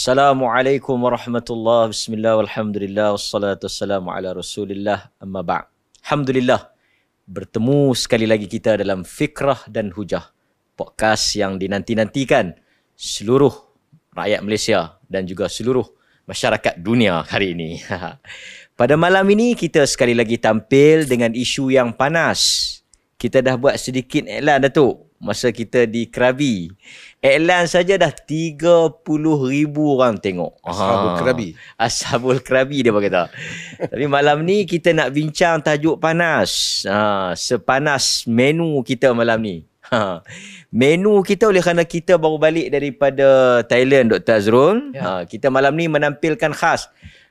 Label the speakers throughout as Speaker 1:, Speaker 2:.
Speaker 1: Assalamualaikum warahmatullahi wabarakatuh. Alhamdulillah wassalatu wassalamu ala Rasulillah. Amma ba'd. Alhamdulillah bertemu sekali lagi kita dalam Fikrah dan Hujah, podcast yang dinanti-nantikan seluruh rakyat Malaysia dan juga seluruh masyarakat dunia hari ini. Pada malam ini kita sekali lagi tampil dengan isu yang panas. Kita dah buat sedikit iklan Datuk masa kita di Krabi. Iklan saja dah 30 ribu orang tengok. Ashabul ha. Kerabi. Ashabul Kerabi dia berkata. Tapi malam ni kita nak bincang tajuk panas. Ha, sepanas menu kita malam ni. Ha. Menu kita oleh kerana kita baru balik daripada Thailand, Dr. Azrul. Ya. Ha, kita malam ni menampilkan khas.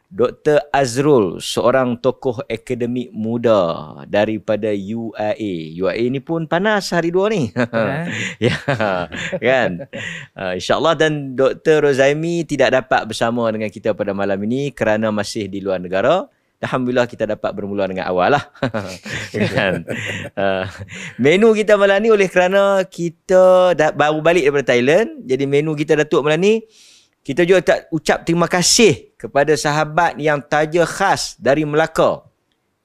Speaker 1: Dr. Azrul, seorang tokoh akademik muda daripada UIA. UIA ni pun panas hari dua ni. Ha? ya, kan? Uh, InsyaAllah dan Dr. Rozaimi tidak dapat bersama dengan kita pada malam ini kerana masih di luar negara. Alhamdulillah kita dapat bermula dengan awal lah. kan? uh, menu kita malam ni oleh kerana kita dah baru balik daripada Thailand. Jadi menu kita datuk malam ni, kita juga tak ucap terima kasih kepada sahabat yang taja khas dari Melaka.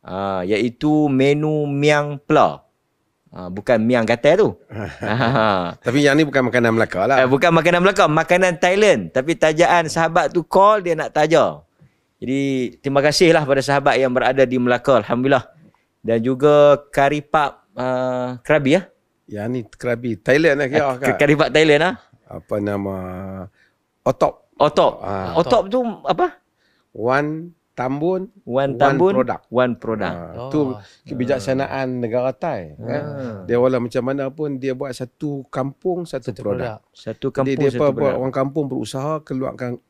Speaker 1: Ha, iaitu menu miang pla. Ha, bukan miang gatal tu. Ha, ha. Tapi yang ni bukan makanan Melaka lah. Eh, bukan makanan Melaka, makanan Thailand. Tapi tajaan sahabat tu call dia nak taja. Jadi terima kasihlah lah pada sahabat yang berada di Melaka. Alhamdulillah. Dan juga karipap uh, kerabi ya. Yang ni kerabi
Speaker 2: Thailand lah. Ya, eh, kari pap Thailand lah. Apa nama? Otop. Otop. Uh, ah. otop tu apa? One tambun, one tambun, one product. One product. Uh, oh. Tu kebijaksanaan uh. negara Thai, uh. kan? Dia wala macam mana pun dia buat satu kampung, satu, satu produk. Satu kampung, Jadi, dia satu produk. Dia apa orang kampung berusaha keluarkan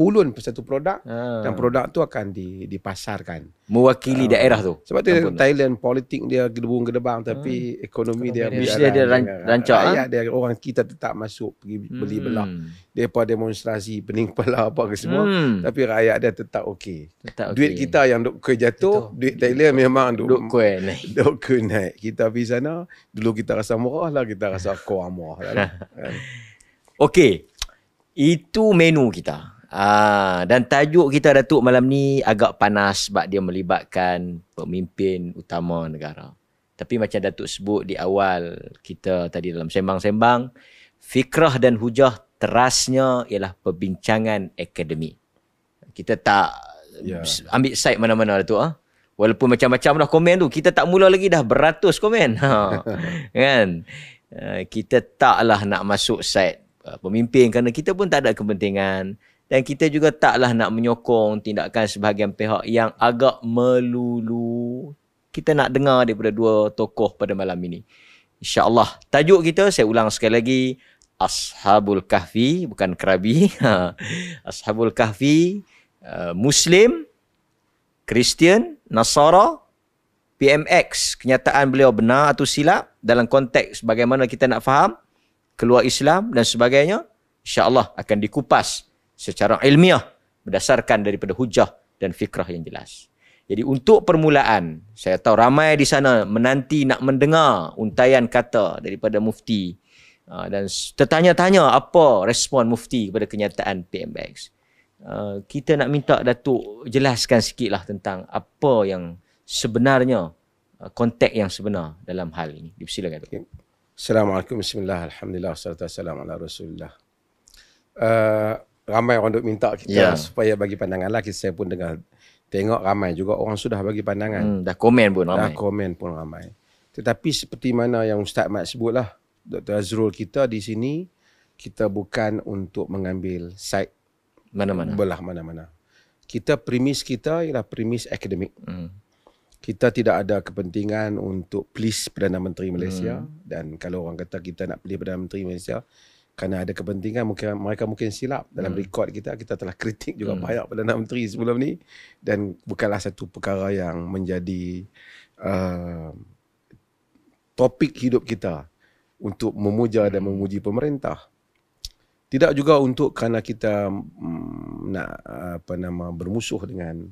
Speaker 2: pulun satu produk ha. dan produk tu akan di, dipasarkan
Speaker 1: mewakili uh, daerah tu
Speaker 2: sebab tu Thailand tu. politik dia gedebung gedebang hmm. tapi hmm. ekonomi, ekonomi dia dia, dia, dia rancak ayat ah. dia orang kita tetap masuk pergi hmm. beli belah depa demonstrasi pening kepala apa ke semua hmm. tapi rakyat dia tetap okey okay. duit kita yang duk kue jatuh Betul. duit Thailand Betul. memang duk, duk kue naik duk kue naik kita pergi sana dulu kita rasa murah lah kita rasa kuah murah lah, lah. okey itu menu kita
Speaker 1: Ah dan tajuk kita Datuk malam ni agak panas sebab dia melibatkan pemimpin utama negara. Tapi macam Datuk sebut di awal kita tadi dalam sembang-sembang, fikrah dan hujah terasnya ialah perbincangan akademi. Kita tak yeah. ambil side mana-mana Datuk ah. Walaupun macam-macam dah komen tu, kita tak mula lagi dah beratus komen. Ha. kan? Eh, kita taklah nak masuk side eh, pemimpin kerana kita pun tak ada kepentingan dan kita juga taklah nak menyokong tindakan sebahagian pihak yang agak melulu. Kita nak dengar daripada dua tokoh pada malam ini. InsyaAllah. Tajuk kita, saya ulang sekali lagi. Ashabul Kahfi, bukan Kerabi. Ashabul Kahfi, uh, Muslim, Kristian, Nasara, PMX. Kenyataan beliau benar atau silap dalam konteks bagaimana kita nak faham keluar Islam dan sebagainya. InsyaAllah akan dikupas secara ilmiah berdasarkan daripada hujah dan fikrah yang jelas. Jadi untuk permulaan, saya tahu ramai di sana menanti nak mendengar untayan kata daripada mufti uh, dan tertanya-tanya apa respon mufti kepada kenyataan PMX. Uh, kita nak minta Datuk jelaskan sikitlah tentang apa yang
Speaker 2: sebenarnya uh, konteks yang sebenar dalam hal ini. Dipersilakan Datuk. Assalamualaikum. Bismillahirrahmanirrahim. Alhamdulillah. Assalamualaikum warahmatullahi wabarakatuh ramai orang duk minta kita yeah. supaya bagi pandangan lah. Saya pun dengar tengok ramai juga orang sudah bagi pandangan. Hmm, dah komen pun ramai. Dah komen pun ramai. Tetapi seperti mana yang Ustaz Mat sebut lah. Dr. Azrul kita di sini, kita bukan untuk mengambil side mana-mana. Belah mana-mana. Kita premis kita ialah premis akademik. Hmm. Kita tidak ada kepentingan untuk please Perdana Menteri Malaysia. Hmm. Dan kalau orang kata kita nak pilih Perdana Menteri Malaysia, kerana ada kepentingan mungkin mereka mungkin silap dalam hmm. rekod kita kita telah kritik juga hmm. banyak Perdana Menteri sebelum ni dan bukanlah satu perkara yang menjadi uh, topik hidup kita untuk memuja dan hmm. memuji pemerintah tidak juga untuk kerana kita mm, nak apa nama bermusuh dengan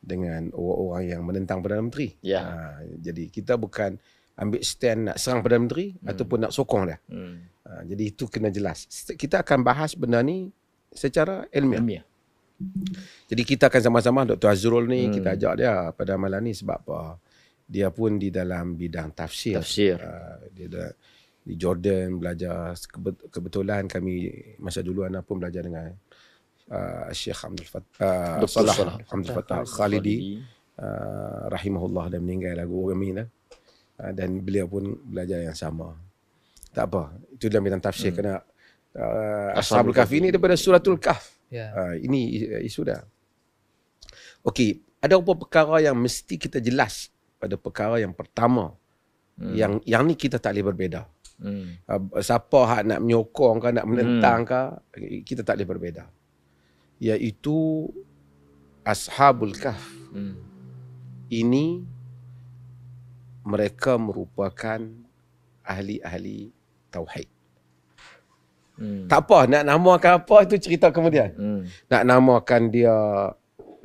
Speaker 2: dengan orang-orang yang menentang Perdana Menteri ya. uh, jadi kita bukan ambil stand nak serang Perdana Menteri hmm. ataupun nak sokong dia hmm. Ha, jadi itu kena jelas. Kita akan bahas benda ni secara ilmiah. ilmiah. Jadi kita akan sama-sama Dr. Azrul ni hmm. kita ajak dia pada malam ni sebab apa? Ah, dia pun di dalam bidang tafsir. Tafsir. Uh, dia dah di Jordan belajar kebetulan kami masa dulu anak lah pun belajar dengan uh, Syekh Abdul Fattah uh, Salah Abdul Fattah Khalidi uh, rahimahullah dan meninggal lagu Ugamina dan beliau pun belajar yang sama tak apa itu dalam bidang tafsir hmm. kena uh, ashabul kahf ini daripada suratul kahf yeah. Ya. uh, ini isu dah okey ada beberapa perkara yang mesti kita jelas pada perkara yang pertama hmm. yang yang ni kita tak boleh berbeza hmm. uh, siapa hak nak menyokong ke nak menentang hmm. ke kita tak boleh berbeza Yaitu ashabul kahf hmm. ini mereka merupakan ahli-ahli tauhid. Hmm. Tak apa nak namakan apa itu cerita kemudian. Hmm. Nak namakan dia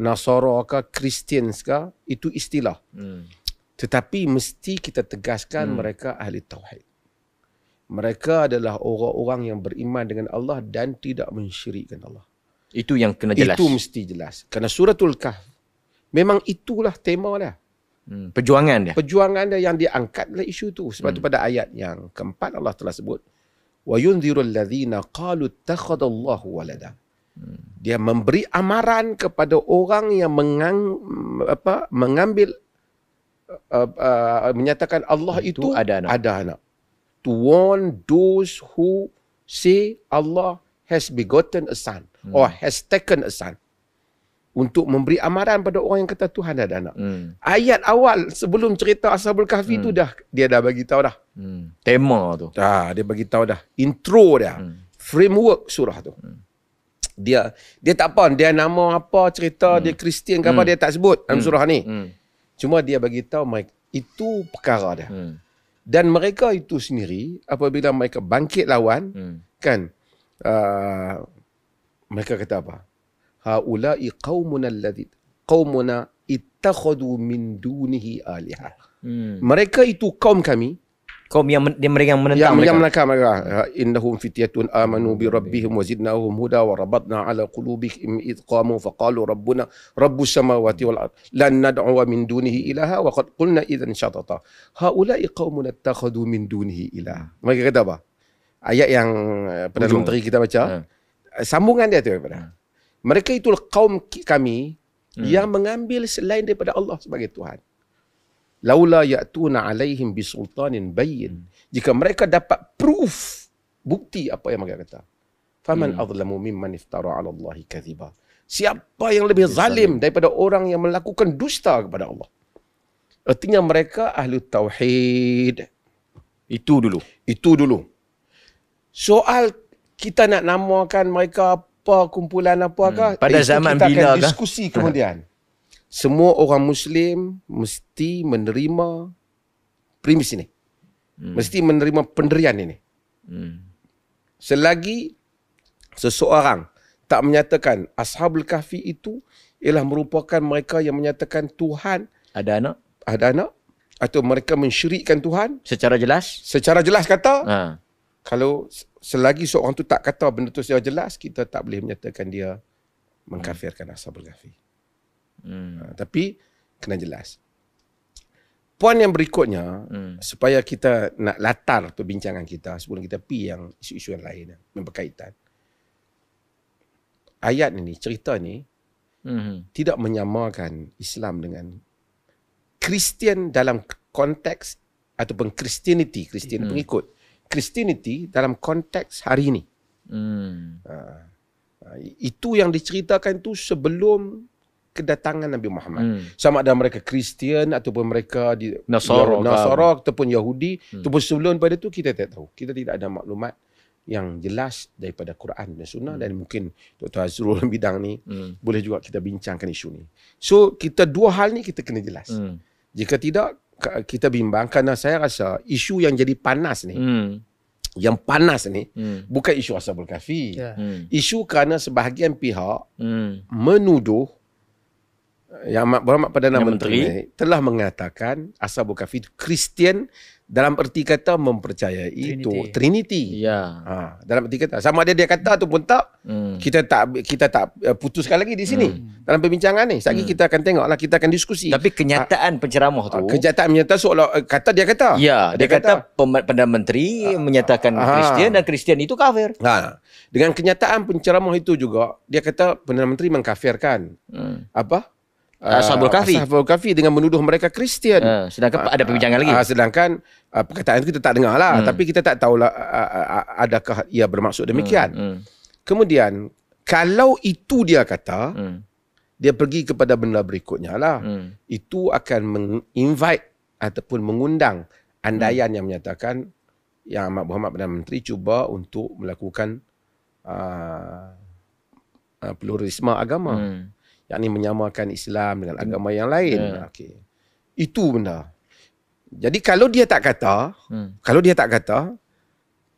Speaker 2: Nasara ke Kristian ke itu istilah. Hmm. Tetapi mesti kita tegaskan hmm. mereka ahli tauhid. Mereka adalah orang-orang yang beriman dengan Allah dan tidak mensyirikkan Allah. Itu yang kena jelas. Itu mesti jelas. Karena suratul Kah memang itulah tema dia. Lah. Hmm.
Speaker 1: Perjuangan dia.
Speaker 2: Perjuangan dia yang diangkat adalah isu tu. Sebab hmm. tu pada ayat yang keempat Allah telah sebut. Wa وَيُنْذِرُ الَّذِينَ قَالُوا تَخَدَ اللَّهُ وَلَدًا Dia memberi amaran kepada orang yang mengang, apa, mengambil, uh, uh, menyatakan Allah itu, itu ada, anak. ada anak. To warn those who say Allah has begotten a son hmm. or has taken a son untuk memberi amaran pada orang yang kata Tuhan ada anak. Hmm. Ayat awal sebelum cerita Ashabul Kahfi hmm. tu dah dia dah bagi tahu dah. Hmm. Tema tu. Dah dia bagi tahu dah. Intro dia. Hmm. Framework surah tu. Hmm. Dia dia tak apa dia nama apa cerita hmm. dia Kristian ke apa hmm. dia tak sebut dalam hmm. surah ni. Hmm. Cuma dia bagi tahu Mike itu perkara dia. Hmm. Dan mereka itu sendiri apabila mereka bangkit lawan hmm. kan uh, mereka kata apa? haulai qaumuna alladhi qaumuna ittakhadhu min dunihi alaha hmm. mereka itu kaum kami kaum yang dia mereka yang menentang yang mereka yang menentang mereka innahum fityatun amanu bi rabbihim wazidnahum huda wa rabatna ala qulubihim id qamu faqalu rabbuna rabbus samawati wal ard lan nad'u min dunihi ilaha wa qad qulna idhan shatata haulai qaumun ittakhadhu min dunihi ilaha hmm. mereka kata apa ayat yang uh, perdana menteri kita baca hmm. sambungan dia tu apa hmm. Mereka itulah kaum kami hmm. yang mengambil selain daripada Allah sebagai Tuhan. Laula ya'tuna 'alaihim bisultanin bayyin. Hmm. Jika mereka dapat proof bukti apa yang mereka kata. Faman hmm. adlamu mimman iftara 'ala Allahi kadhiba. Siapa yang lebih zalim daripada orang yang melakukan dusta kepada Allah? Artinya mereka ahli tauhid. Itu dulu. Itu dulu. Soal kita nak namakan mereka apa kumpulan apa hmm. kah pada zaman kita bila akan diskusi kah? kemudian semua orang muslim mesti menerima premis ini hmm. mesti menerima penderian ini hmm. selagi seseorang tak menyatakan ashabul kahfi itu ialah merupakan mereka yang menyatakan Tuhan ada anak ada anak atau mereka mensyirikkan Tuhan secara jelas secara jelas kata ha. kalau selagi seorang tu tak kata benda tu secara jelas, kita tak boleh menyatakan dia mengkafirkan hmm. asal kahfi. Hmm. Ha, tapi kena jelas. puan yang berikutnya hmm. supaya kita nak latar perbincangan kita sebelum kita pi yang isu-isu yang lain yang berkaitan. Ayat ini, cerita ini hmm. tidak menyamakan Islam dengan Kristian dalam konteks ataupun Christianity, Kristian hmm. pengikut. Christianity dalam konteks hari ini.
Speaker 3: Hmm.
Speaker 2: Uh, itu yang diceritakan itu sebelum kedatangan Nabi Muhammad. Hmm. Sama ada mereka Kristian ataupun mereka di Nasara, kan. Nasara ataupun Yahudi, hmm. ataupun sebelum pada tu kita tak tahu. Kita tidak ada maklumat yang jelas daripada Quran dan Sunnah hmm. dan mungkin Dr. Azrul dalam bidang ni hmm. boleh juga kita bincangkan isu ni. So kita dua hal ni kita kena jelas. Hmm. Jika tidak kita bimbang kerana saya rasa isu yang jadi panas ni hmm. yang panas ni hmm. bukan isu Ashabul Kahfi. Yeah. Hmm. Isu kerana sebahagian pihak hmm. menuduh yang berhormat Perdana yang Menteri, Menteri telah mengatakan Ashabul Kahfi itu Kristian dalam erti kata mempercayai Trinity. itu Trinity. Ya. Ha, dalam erti kata sama ada dia kata ataupun tak hmm. kita tak kita tak eh, putuskan lagi di sini hmm. dalam perbincangan ni. Sekali hmm. kita akan tengoklah kita akan diskusi. Tapi kenyataan ha, penceramah tu ha, kenyataan menyatakan seolah eh, kata dia kata. Ya, dia, dia kata, kata Perdana Menteri ha, menyatakan ha, Kristian dan Kristian itu kafir. Ha. Dengan kenyataan penceramah itu juga dia kata Perdana Menteri mengkafirkan. Hmm. Apa? Ah, Ashabul Kafi Ashabul Kahfi dengan menuduh mereka Kristian. Uh, sedangkan uh, ada perbincangan lagi. Uh, sedangkan uh, perkataan itu kita tak dengar lah. Hmm. Tapi kita tak tahulah uh, uh, adakah ia bermaksud hmm, demikian. Hmm. Hmm. Kemudian, kalau itu dia kata, hmm. dia pergi kepada benda berikutnya lah. Hmm. Itu akan menginvite ataupun mengundang andaian hmm. yang menyatakan yang Ahmad Muhammad Perdana Menteri cuba untuk melakukan uh, uh, pluralisme agama. Hmm yang ni menyamakan Islam dengan hmm. agama yang lain. Yeah. Okey. Itu benda. Jadi kalau dia tak kata, hmm. kalau dia tak kata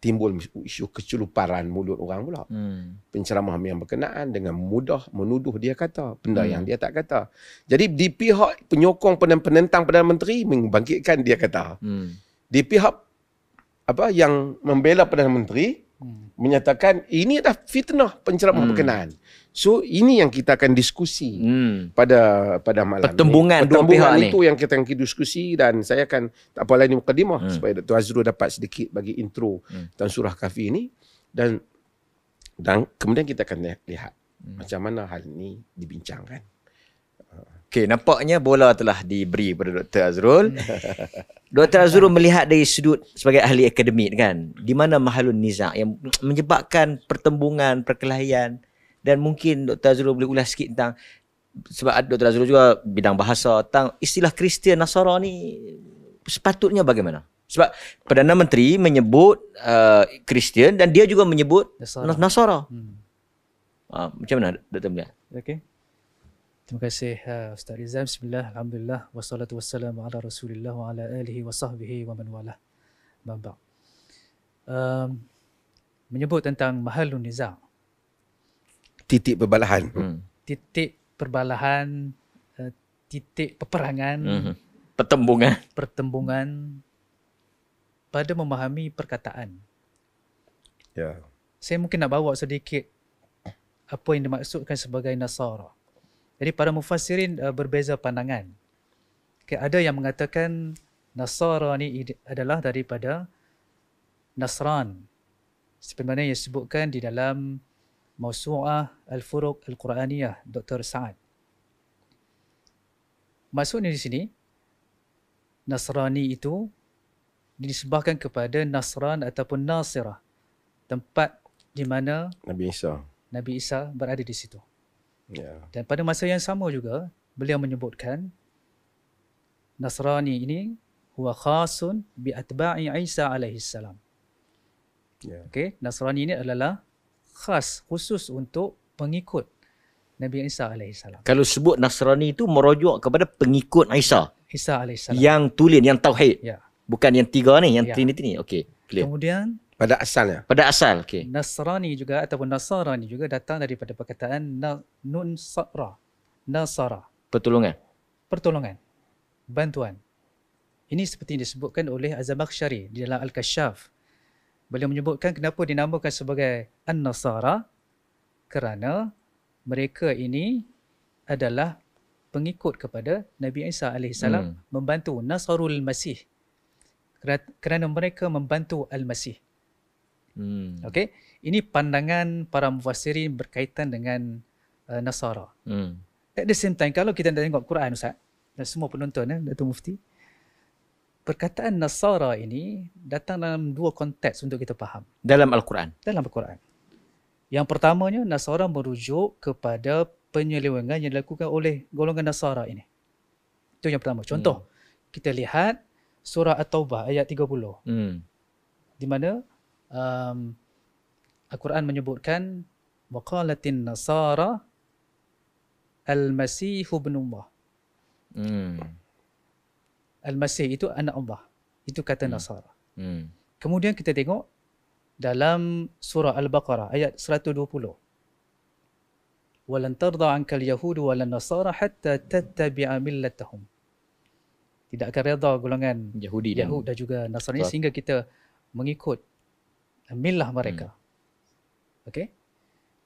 Speaker 2: timbul isu keculuparan mulut orang pula. Hmm. Penceramah yang berkenaan dengan mudah menuduh dia kata benda hmm. yang dia tak kata. Jadi di pihak penyokong dan penentang Perdana Menteri membangkitkan dia kata. Hmm. Di pihak apa yang membela Perdana Menteri hmm. menyatakan ini adalah fitnah penceramah hmm. berkenaan. So ini yang kita akan diskusi hmm. pada pada malam Pertembungan ni. Pertembungan pihak itu ni. yang kita akan diskusi dan saya akan tak apa lain mukadimah hmm. supaya Dr. Azrul dapat sedikit bagi intro hmm. tentang surah kafir ini dan dan kemudian kita akan lihat hmm. macam mana hal ini dibincangkan. Okey, nampaknya bola
Speaker 1: telah diberi kepada Dr. Azrul.
Speaker 2: Hmm.
Speaker 1: Dr. Azrul melihat dari sudut sebagai ahli akademik kan, di mana mahalun nizak yang menyebabkan pertembungan, perkelahian, dan mungkin Dr. Azrul boleh ulas sikit tentang sebab Dr. Azrul juga bidang bahasa tentang istilah Kristian Nasara ni sepatutnya bagaimana? Sebab Perdana Menteri menyebut uh, Kristian uh, dan dia juga menyebut Nasara. Nasara. Hmm. Uh, macam mana Dr. Mulia?
Speaker 4: Okey. Terima kasih uh, Ustaz Rizal. Bismillah. Alhamdulillah. Wassalatu wassalamu ala rasulillah wa ala alihi wa sahbihi wa man walah. Bambang. Um, menyebut tentang Mahalun Nizam
Speaker 2: titik perbalahan. Hmm.
Speaker 4: Titik perbalahan, uh, titik peperangan, hmm.
Speaker 1: pertembungan.
Speaker 4: Pertembungan pada memahami perkataan. Ya. Saya mungkin nak bawa sedikit apa yang dimaksudkan sebagai nasara. Jadi para mufassirin uh, berbeza pandangan. Okay, ada yang mengatakan nasara ni adalah daripada Nasran. seperti mana yang disebutkan di dalam Mausu'ah Al-Furuq Al-Quraniyah Dr. Sa'ad. Maksudnya di sini, Nasrani itu disebabkan kepada Nasran ataupun Nasirah. Tempat di mana Nabi Isa Nabi Isa berada di situ. Yeah. Dan pada masa yang sama juga, beliau menyebutkan Nasrani ini huwa khasun bi atba'i Isa alaihi salam. Yeah. Okay, Nasrani ini adalah khas khusus untuk pengikut Nabi Isa alaihissalam.
Speaker 1: Kalau sebut Nasrani itu merujuk kepada pengikut Isa.
Speaker 4: Isa alaihissalam. Yang
Speaker 1: tulen yang tauhid. Ya. Bukan yang tiga ni, yang ya. trinity ni. Okey, clear. Kemudian pada asal ya. Pada asal, okey.
Speaker 4: Nasrani juga ataupun Nasrani juga datang daripada perkataan na- nun sara. Nasara. Pertolongan. Pertolongan. Bantuan. Ini seperti disebutkan oleh Azamakhshari di dalam Al-Kashaf. Beliau menyebutkan kenapa dinamakan sebagai An-Nasara kerana mereka ini adalah pengikut kepada Nabi Isa alaihissalam hmm. membantu Nasarul Masih kerana mereka membantu Al-Masih. Hmm. Okey, ini pandangan para mufassirin berkaitan dengan uh, Nasara. Hmm. At the same time kalau kita tengok Quran Ustaz dan semua penonton ya eh, Datuk Mufti, perkataan Nasara ini datang dalam dua konteks untuk kita faham.
Speaker 1: Dalam Al-Quran?
Speaker 4: Dalam Al-Quran. Yang pertamanya, Nasara merujuk kepada penyelewengan yang dilakukan oleh golongan Nasara ini. Itu yang pertama. Contoh, hmm. kita lihat surah At-Taubah ayat 30. Hmm. Di mana um, Al-Quran menyebutkan waqalatin nasara al-masih ibn Allah. Hmm. Al-Masih itu anak Allah. Itu kata hmm. Nasara. Hmm. Kemudian kita tengok dalam surah Al-Baqarah ayat 120. Walan tarda anka al-yahud nasara hatta tattabi'a millatahum. Tidak akan redha golongan Yahudi dan, Yahud dan juga Nasrani so. sehingga kita mengikut milah mereka. Hmm. Okey.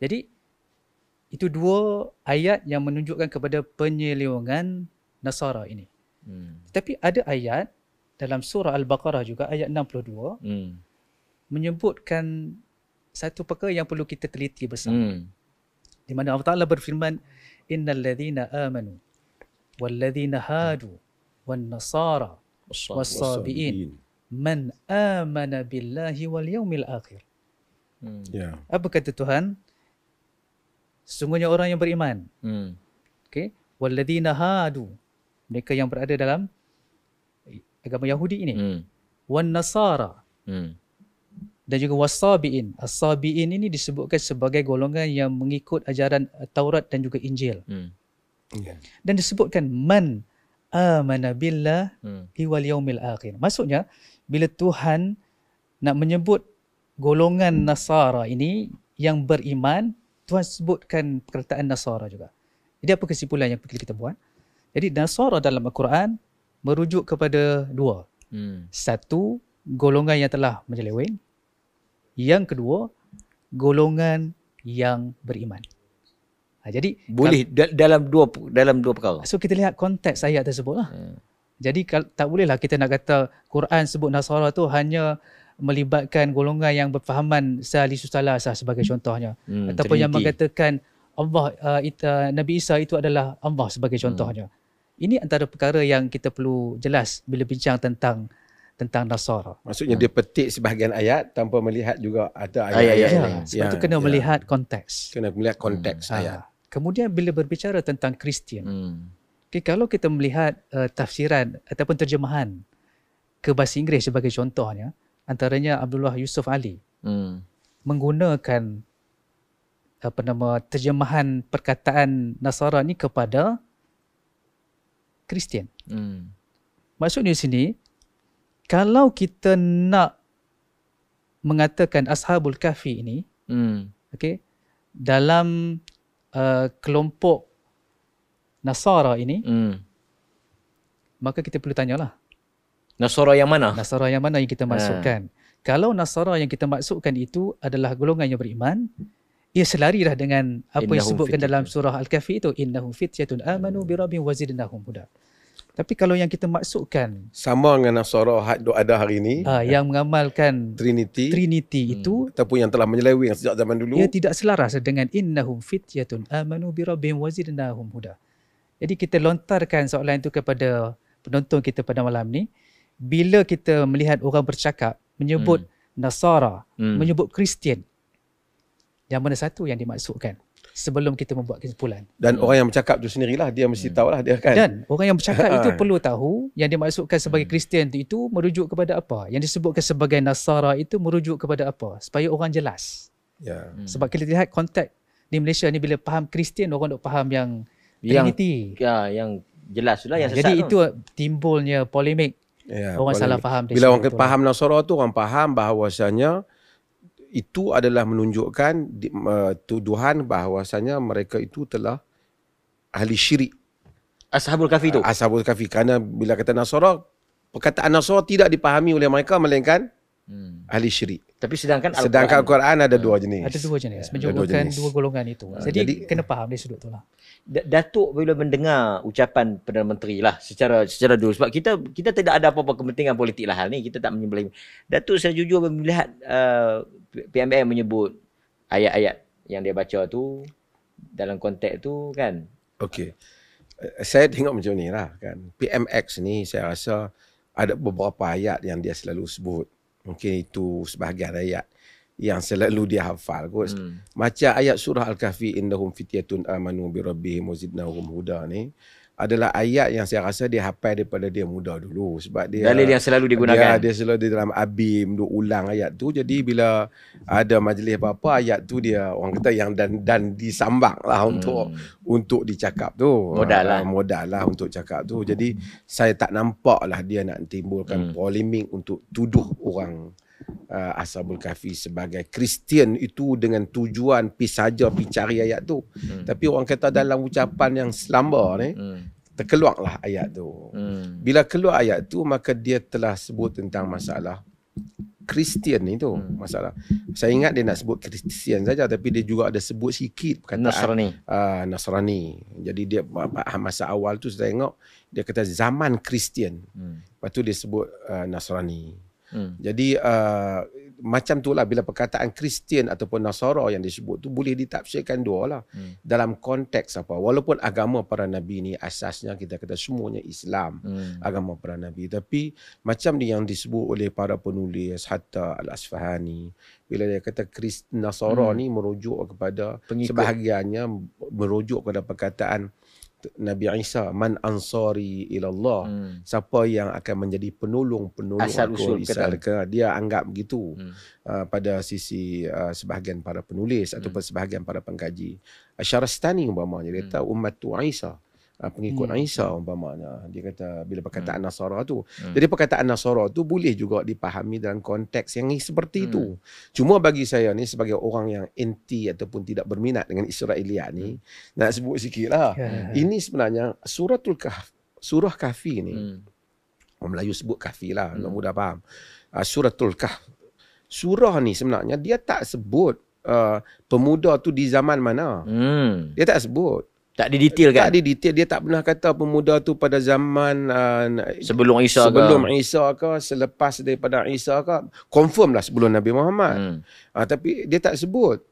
Speaker 4: Jadi itu dua ayat yang menunjukkan kepada penyelewangan Nasara ini. Hmm. Tapi ada ayat dalam surah Al-Baqarah juga ayat 62 hmm. menyebutkan satu perkara yang perlu kita teliti besar Hmm. Di mana Allah Ta'ala berfirman innal ladhina amanu wal ladhina hadu wan nasara was sabiin man amana billahi wal yaumil akhir. Hmm. Yeah. Apa kata Tuhan? Sesungguhnya orang yang beriman. Hmm. Okay. Walladina hadu mereka yang berada dalam agama Yahudi ini. Hmm. Wan Nasara. Hmm. Dan juga Wasabi'in. as ini disebutkan sebagai golongan yang mengikut ajaran Taurat dan juga Injil. Hmm. Yeah. Dan disebutkan man amana billah hmm. wal yaumil akhir. Maksudnya bila Tuhan nak menyebut golongan Nasara ini yang beriman, Tuhan sebutkan perkataan Nasara juga. Jadi apa kesimpulan yang perlu kita buat? Jadi Nasara dalam Al-Quran merujuk kepada dua. Hmm. Satu, golongan yang telah menyeleweng. Yang kedua, golongan yang beriman. Ha, jadi boleh kal-
Speaker 1: dalam dua dalam dua perkara.
Speaker 4: So kita lihat konteks ayat tersebutlah. Hmm. Jadi kal- tak bolehlah kita nak kata Quran sebut Nasara tu hanya melibatkan golongan yang berfahaman sahli susalah sah sebagai hmm. contohnya hmm, ataupun trinity. yang mengatakan Allah uh, it, uh, Nabi Isa itu adalah Allah sebagai contohnya. Hmm. Ini antara perkara yang kita perlu jelas bila bincang tentang tentang Nasara. Maksudnya ha. dia
Speaker 2: petik sebahagian ayat tanpa melihat
Speaker 4: juga ada ayat-ayat ya. Sebab ya. itu kena ya. melihat konteks. Kena melihat konteks hmm. ayat. Ha. Kemudian bila berbicara tentang Kristian. Hmm. Okay, kalau kita melihat uh, tafsiran ataupun terjemahan ke bahasa Inggeris sebagai contohnya, antaranya Abdullah Yusuf Ali hmm. menggunakan apa nama terjemahan perkataan Nasara ni kepada Kristian. Hmm. Maksudnya sini, kalau kita nak mengatakan Ashabul Kahfi ini, hmm. okay, dalam uh, kelompok Nasara ini, hmm. maka kita perlu tanyalah.
Speaker 1: Nasara yang mana? Nasara
Speaker 4: yang mana yang kita ha. masukkan. Hmm. Kalau Nasara yang kita masukkan itu adalah golongan yang beriman, ia selari selarilah dengan apa innahum yang disebutkan dalam surah al-kahfi itu innahum fityatun amanu bi rabbihim wazidnahum huda tapi kalau yang kita maksudkan
Speaker 2: sama dengan nasara had ada hari ini uh, yang mengamalkan trinity trinity itu hmm. ataupun yang telah menyeleweng sejak zaman dulu ia tidak
Speaker 4: selaras dengan innahum fityatun amanu bi rabbihim wazidnahum huda jadi kita lontarkan soalan itu kepada penonton kita pada malam ini bila kita melihat orang bercakap menyebut hmm. nasara hmm. menyebut kristian yang mana satu yang dimaksudkan sebelum kita membuat kesimpulan. Dan hmm. orang
Speaker 2: yang bercakap tu sendirilah dia mesti hmm. tahulah dia kan. Dan orang yang bercakap itu ha. perlu
Speaker 4: tahu yang dimaksudkan sebagai hmm. Kristian hmm. itu merujuk kepada apa? Yang disebutkan sebagai Nasara itu merujuk kepada apa? Supaya orang jelas.
Speaker 1: Ya. Yeah.
Speaker 3: Hmm. Sebab
Speaker 4: kita lihat konteks di Malaysia ni bila faham Kristian orang nak faham yang Trinity. Ya, yang jelas lah yang ha, sesat. Jadi tu. itu timbulnya polemik. Ya, orang polemik. salah faham. Bila orang faham
Speaker 2: Nasara tu orang faham bahawasanya itu adalah menunjukkan uh, tuduhan bahawasanya mereka itu telah ahli syirik. Ashabul Kahfi itu? Ashabul Kahfi. Kerana bila kata Nasara, perkataan Nasara tidak dipahami oleh mereka melainkan hmm. ahli syirik. Tapi sedangkan Al-Quran, sedangkan Al-Quran
Speaker 4: ada dua jenis. Ada dua jenis. Menjodohkan dua, dua golongan itu. Ah, jadi, Jadi kena faham dari sudut itulah.
Speaker 1: Datuk bila mendengar ucapan Perdana Menteri lah secara secara dulu sebab kita kita tidak ada apa-apa kepentingan politik lah hal ni kita tak menyembelih. Datuk saya jujur bila melihat uh, PMBM menyebut ayat-ayat yang dia baca tu dalam konteks tu
Speaker 2: kan. Okey. Eh, saya tengok macam ni lah kan. PMX ni saya rasa ada beberapa ayat yang dia selalu sebut mungkin itu sebahagian ayat yang selalu dia hafal kot. Hmm. Macam ayat surah Al-Kahfi innahum fitiatun amanu bi rabbihim wa zidnahum huda ni adalah ayat yang saya rasa dia hafal daripada dia muda dulu sebab dia dalil yang selalu digunakan dia, dia selalu di dalam abim duk ulang ayat tu jadi bila ada majlis apa-apa ayat tu dia orang kata yang dan dan disambang lah hmm. untuk untuk dicakap tu modal ah, lah modal lah untuk cakap tu jadi saya tak nampak lah dia nak timbulkan hmm. polemik untuk tuduh orang uh, Ashabul Kahfi sebagai Kristian itu dengan tujuan pi saja pi cari ayat tu. Hmm. Tapi orang kata dalam ucapan yang selamba ni hmm. terkeluarlah ayat tu. Hmm. Bila keluar ayat tu maka dia telah sebut tentang masalah Kristian ni tu hmm. masalah. Saya ingat dia nak sebut Kristian saja tapi dia juga ada sebut sikit perkataan Nasrani. Uh, Nasrani. Jadi dia ha, masa awal tu saya tengok dia kata zaman Kristian. Hmm. Lepas tu dia sebut uh, Nasrani. Hmm. Jadi uh, macam tu lah bila perkataan Kristian ataupun Nasara yang disebut tu boleh ditafsirkan dua lah. Hmm. Dalam konteks apa. Walaupun agama para Nabi ni asasnya kita kata semuanya Islam. Hmm. Agama para Nabi. Tapi macam ni yang disebut oleh para penulis Hatta Al-Asfahani. Bila dia kata Nasara hmm. ni merujuk kepada Pengikut. sebahagiannya merujuk kepada perkataan Nabi Isa man ansari ila Allah hmm. siapa yang akan menjadi penolong-penolong Asal aku usul Isa dia anggap begitu hmm. uh, pada sisi uh, sebahagian para penulis hmm. ataupun sebahagian para pengkaji Asyarastani umpamanya dia kata hmm. umat tu Isa uh, pengikut hmm. Isa umpamanya dia kata bila perkataan hmm. Nasara tu hmm. jadi perkataan Nasara tu boleh juga dipahami dalam konteks yang seperti hmm. itu cuma bagi saya ni sebagai orang yang anti ataupun tidak berminat dengan Israelia ni hmm. nak sebut sikit lah hmm. ini sebenarnya suratul kahf surah kahfi ni hmm. orang Melayu sebut kahfi lah hmm. mudah faham uh, suratul kahf surah ni sebenarnya dia tak sebut uh, pemuda tu di zaman mana
Speaker 1: hmm.
Speaker 2: dia tak sebut tak ada detail kan? Tak ada detail. Dia tak pernah kata pemuda tu pada zaman... Uh, sebelum Isa ke? Sebelum Isa ke, selepas daripada Isa ke. Confirm lah sebelum Nabi Muhammad. Hmm. Uh, tapi dia tak sebut.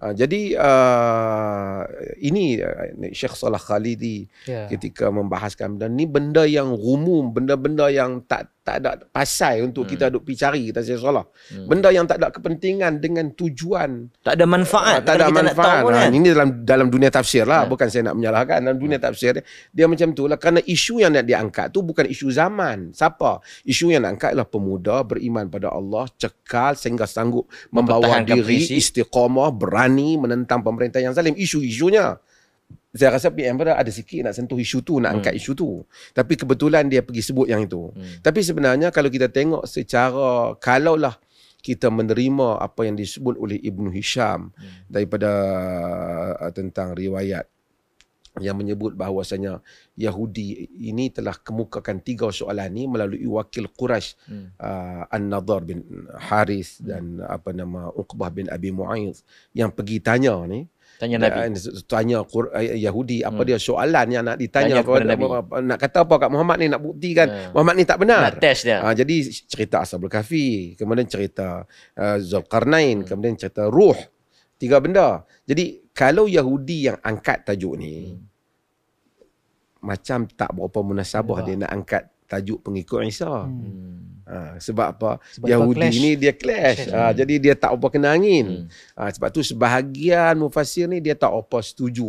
Speaker 2: Uh, jadi uh, ini uh, Syekh Salah Khalidi yeah. ketika membahaskan benda ni benda yang umum, benda-benda yang tak tak ada pasal untuk hmm. kita duk pergi cari kita saya salah. Hmm. Benda yang tak ada kepentingan dengan tujuan, tak ada manfaat, tak ada manfaat. Nah, ha, kan? Ini dalam dalam dunia tafsir lah, hmm. bukan saya nak menyalahkan dalam dunia tafsir dia macam tu lah. kerana isu yang nak diangkat tu bukan isu zaman. Siapa? Isu yang nak angkat ialah pemuda beriman pada Allah, cekal sehingga sanggup membawa diri istiqamah, berani menentang pemerintah yang zalim. Isu-isunya saya rasa PM pun ada sikit nak sentuh isu tu, nak hmm. angkat hmm. isu tu. Tapi kebetulan dia pergi sebut yang itu. Hmm. Tapi sebenarnya kalau kita tengok secara, kalaulah kita menerima apa yang disebut oleh Ibn Hisham hmm. daripada uh, tentang riwayat yang menyebut bahawasanya Yahudi ini telah kemukakan tiga soalan ini melalui wakil Quraisy hmm. uh, An-Nadhar bin Haris dan hmm. apa nama Uqbah bin Abi Mu'ayth yang pergi tanya ni tanya Nabi tanya eh, Yahudi apa hmm. dia soalan yang nak ditanya tanya kepada Nabi nak kata apa kat Muhammad ni nak buktikan hmm. Muhammad ni tak benar nak test dia ha, jadi cerita Ashabul Kahfi kemudian cerita uh, Zulkarnain hmm. kemudian cerita Ruh tiga benda jadi kalau Yahudi yang angkat tajuk ni hmm. macam tak berapa munasabah Wah. dia nak angkat tajuk pengikut Isa. Hmm. Ha, sebab apa? Sebab Yahudi clash. ni dia clash. Ha, hmm. jadi dia tak apa kena angin. Hmm. Ha, sebab tu sebahagian mufasir ni dia tak apa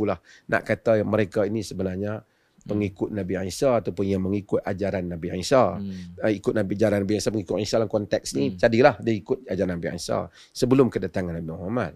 Speaker 2: lah nak kata mereka ini sebenarnya pengikut Nabi Isa ataupun yang mengikut ajaran Nabi Isa hmm. uh, ikut Nabi ajaran Nabi Isa mengikut Isa dalam konteks ni hmm. jadilah dia ikut ajaran Nabi Isa sebelum kedatangan Nabi Muhammad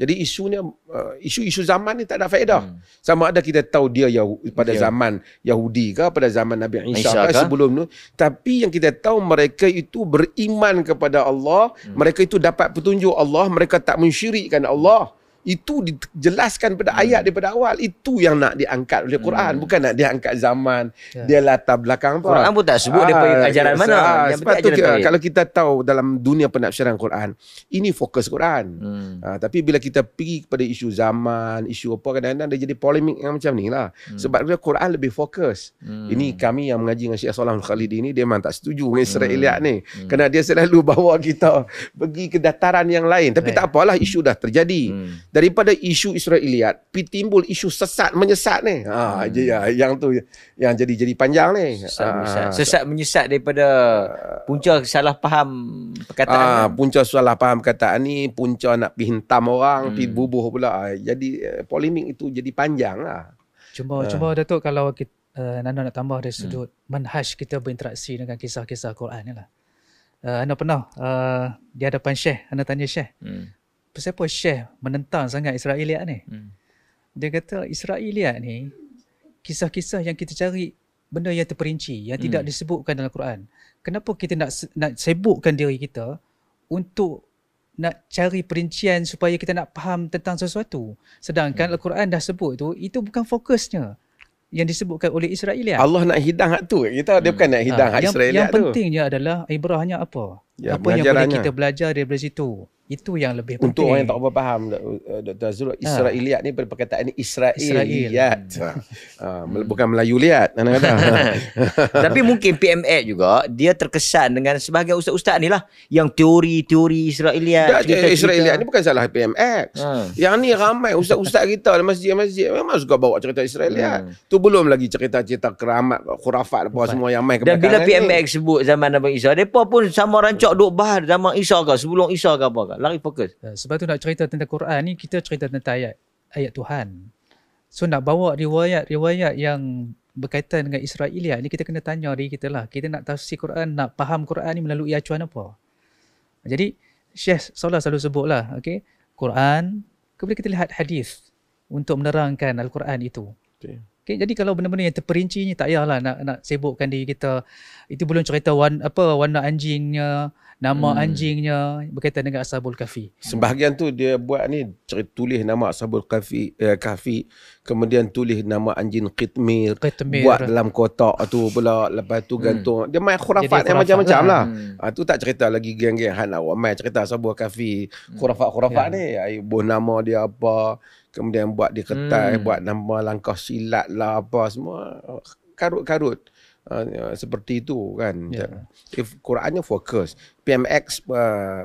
Speaker 2: jadi isunya uh, isu-isu zaman ni tak ada faedah hmm. sama ada kita tahu dia Yahudi, pada yeah. zaman Yahudi ke pada zaman Nabi Isa ke sebelum tu tapi yang kita tahu mereka itu beriman kepada Allah hmm. mereka itu dapat petunjuk Allah mereka tak mensyirikkan Allah itu dijelaskan pada hmm. ayat daripada awal itu yang nak diangkat oleh Quran hmm. bukan nak diangkat zaman ya. dia latar belakang apa Quran pun tak sebut ah, daripada ya, ajaran ya, mana ya. ah, sebab tu kita, kalau kita tahu dalam dunia penafsiran Quran ini fokus Quran hmm. ah, tapi bila kita pergi kepada isu zaman isu apa kadang-kadang dia jadi polemik yang macam ni lah hmm. sebab dia Quran lebih fokus hmm. ini kami yang mengaji dengan Syekh Salam Khalidi ni dia memang tak setuju dengan hmm. Israeliat hmm. ni hmm. kerana dia selalu bawa kita pergi ke dataran yang lain tapi right. tak apalah isu dah terjadi hmm daripada isu Israeliat pi timbul isu sesat menyesat ni. Ha hmm. ya, yang tu yang jadi jadi panjang ni. Sesat, ha, sesat.
Speaker 1: menyesat daripada punca salah faham perkataan. Ha, ni.
Speaker 2: punca salah faham perkataan ni, punca nak pihintam orang, hmm. pi bubuh pula. Ha, jadi eh, polemik itu jadi panjang lah.
Speaker 4: Cuma ha. cuma Datuk kalau kita Uh, Nana nak tambah dari hmm. sudut hmm. manhaj kita berinteraksi dengan kisah-kisah Quran ni lah. Uh, eh, anda pernah uh, di hadapan Syekh, anda tanya Syekh, hmm siapa Sheikh menentang sangat Israeliat ni. Hmm. Dia kata Israeliat ni kisah-kisah yang kita cari benda yang terperinci yang hmm. tidak disebutkan dalam Quran. Kenapa kita nak nak sebutkan diri kita untuk nak cari perincian supaya kita nak faham tentang sesuatu. Sedangkan hmm. Al-Quran dah sebut tu itu bukan fokusnya yang disebutkan oleh Israeliat. Allah
Speaker 2: nak hidang hak tu kita hmm. dia bukan nak hidang ha. hak Israeliat tu. Yang pentingnya
Speaker 4: adalah ibrahnya apa? Ya, apa yang boleh kita belajar daripada situ? Itu yang lebih penting. Untuk orang yang
Speaker 2: tak apa faham Dr. Azul ah. Israeliat ha. ni perkataan ni Israel. Ha. Bukan Melayu liat. Tapi mungkin PMX juga
Speaker 1: dia terkesan dengan sebagai ustaz-ustaz ni lah yang teori-teori Israeliat. Eh, Israeliat ni
Speaker 2: bukan salah PMX. Ha. Yang ni ramai ustaz-ustaz kita dalam masjid-masjid memang suka bawa cerita Israeliat. Hmm. Tu belum lagi cerita-cerita keramat, khurafat apa semua yang main ke Dan bila PMX ni.
Speaker 1: sebut zaman Nabi Isa, mereka pun sama rancak duk bahar zaman Isa ke sebelum Isa ke apa ke lari fokus.
Speaker 4: Eh, sebab tu nak cerita tentang Quran ni kita cerita tentang ayat ayat Tuhan. So nak bawa riwayat-riwayat yang berkaitan dengan Israelia ni kita kena tanya diri kita lah. Kita nak tafsir Quran, nak faham Quran ni melalui acuan apa? Jadi Syekh Salah selalu sebut lah, okay? Quran, kemudian kita lihat hadis untuk menerangkan Al-Quran itu. Okay. okay. jadi kalau benda-benda yang terperinci ni tak payahlah nak, nak sibukkan diri kita. Itu belum cerita warna, apa, warna anjingnya, nama hmm. anjingnya berkaitan dengan Ashabul Kahfi.
Speaker 2: Sebahagian tu dia buat ni tulis nama Ashabul Kahfi eh, Kahfi kemudian tulis nama anjing Qitmir, Qitmir. buat dalam kotak tu pula lepas tu hmm. gantung. Hmm. Dia main khurafat, yang macam-macam lah. lah. Hmm. Ha, tu tak cerita lagi geng-geng hal nak buat main cerita Ashabul Kahfi hmm. khurafat-khurafat yeah. ni. Buah nama dia apa kemudian buat di kertas hmm. buat nama langkah silat lah apa semua karut-karut. Ah, ya, seperti itu kan. Yeah. If Qurannya fokus, PMX uh, ah,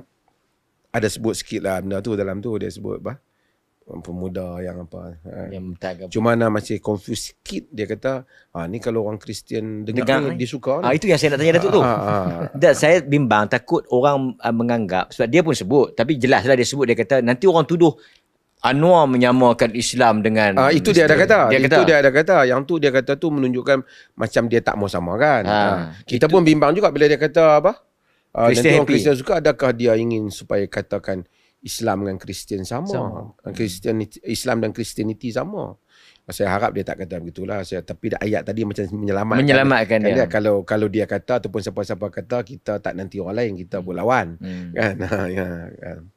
Speaker 2: ada sebut sikit lah benda tu dalam tu dia sebut apa pemuda yang apa ha. yang tak cuma nak masih confuse sikit dia kata ah ni kalau orang Kristian dengar, dengar eh. dia suka ah itu yang saya nak tanya Datuk
Speaker 1: tu dan ah, saya bimbang takut orang menganggap sebab dia pun sebut tapi jelaslah dia sebut dia kata nanti orang tuduh Anwar menyamakan Islam dengan uh, itu Islam. dia ada kata. Dia itu kata. dia ada
Speaker 2: kata. Yang tu dia kata tu menunjukkan macam dia tak mau sama kan. Ha, ha. Kita itu. pun bimbang juga bila dia kata apa? Kristian uh, Kristian suka adakah dia ingin supaya katakan Islam dengan Kristian sama? Kristian Islam dan Kristianiti sama. Saya harap dia tak kata begitulah. Saya tapi ayat tadi macam menyelamatkan. Menyelamatkan kan dia. dia. Kalau kalau dia kata ataupun siapa-siapa kata kita tak nanti orang lain kita berlawan. Hmm. hmm. Kan? ya. Kan.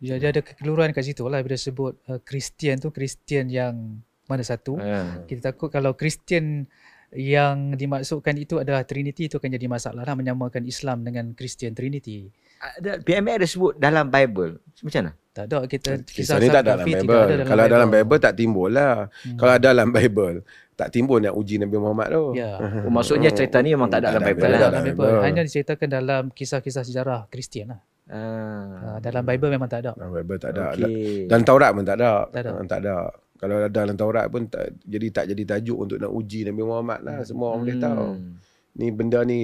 Speaker 4: Dia, dia ada kekeluruan kat situ lah bila sebut uh, Kristian uh, tu Kristian yang mana satu. Yeah. Kita takut kalau Kristian yang dimaksudkan itu adalah Trinity itu akan jadi masalah lah menyamakan Islam dengan Kristian Trinity.
Speaker 2: Ah, ada PMA ada sebut dalam Bible.
Speaker 4: Macam mana? Tak ada kita kisah ni tak dalam Bible. Ada dalam kalau dalam
Speaker 2: Bible tak timbul lah. Hmm. Kalau ada dalam Bible tak timbul nak uji Nabi Muhammad tu. Ya. Yeah. Oh, maksudnya cerita ni memang tak ada dalam Bible, Dalam lah. Bible. Hanya
Speaker 4: diceritakan dalam kisah-kisah sejarah Kristian lah. Ah. Ah, dalam Bible memang tak ada. Dalam Bible tak ada. Okay. Dan
Speaker 2: Taurat pun tak ada. Tak ada. Ah, tak ada. Kalau ada dalam Taurat pun tak, jadi tak jadi tajuk untuk nak uji Nabi Muhammad lah. Semua orang hmm. boleh tahu. Ni benda ni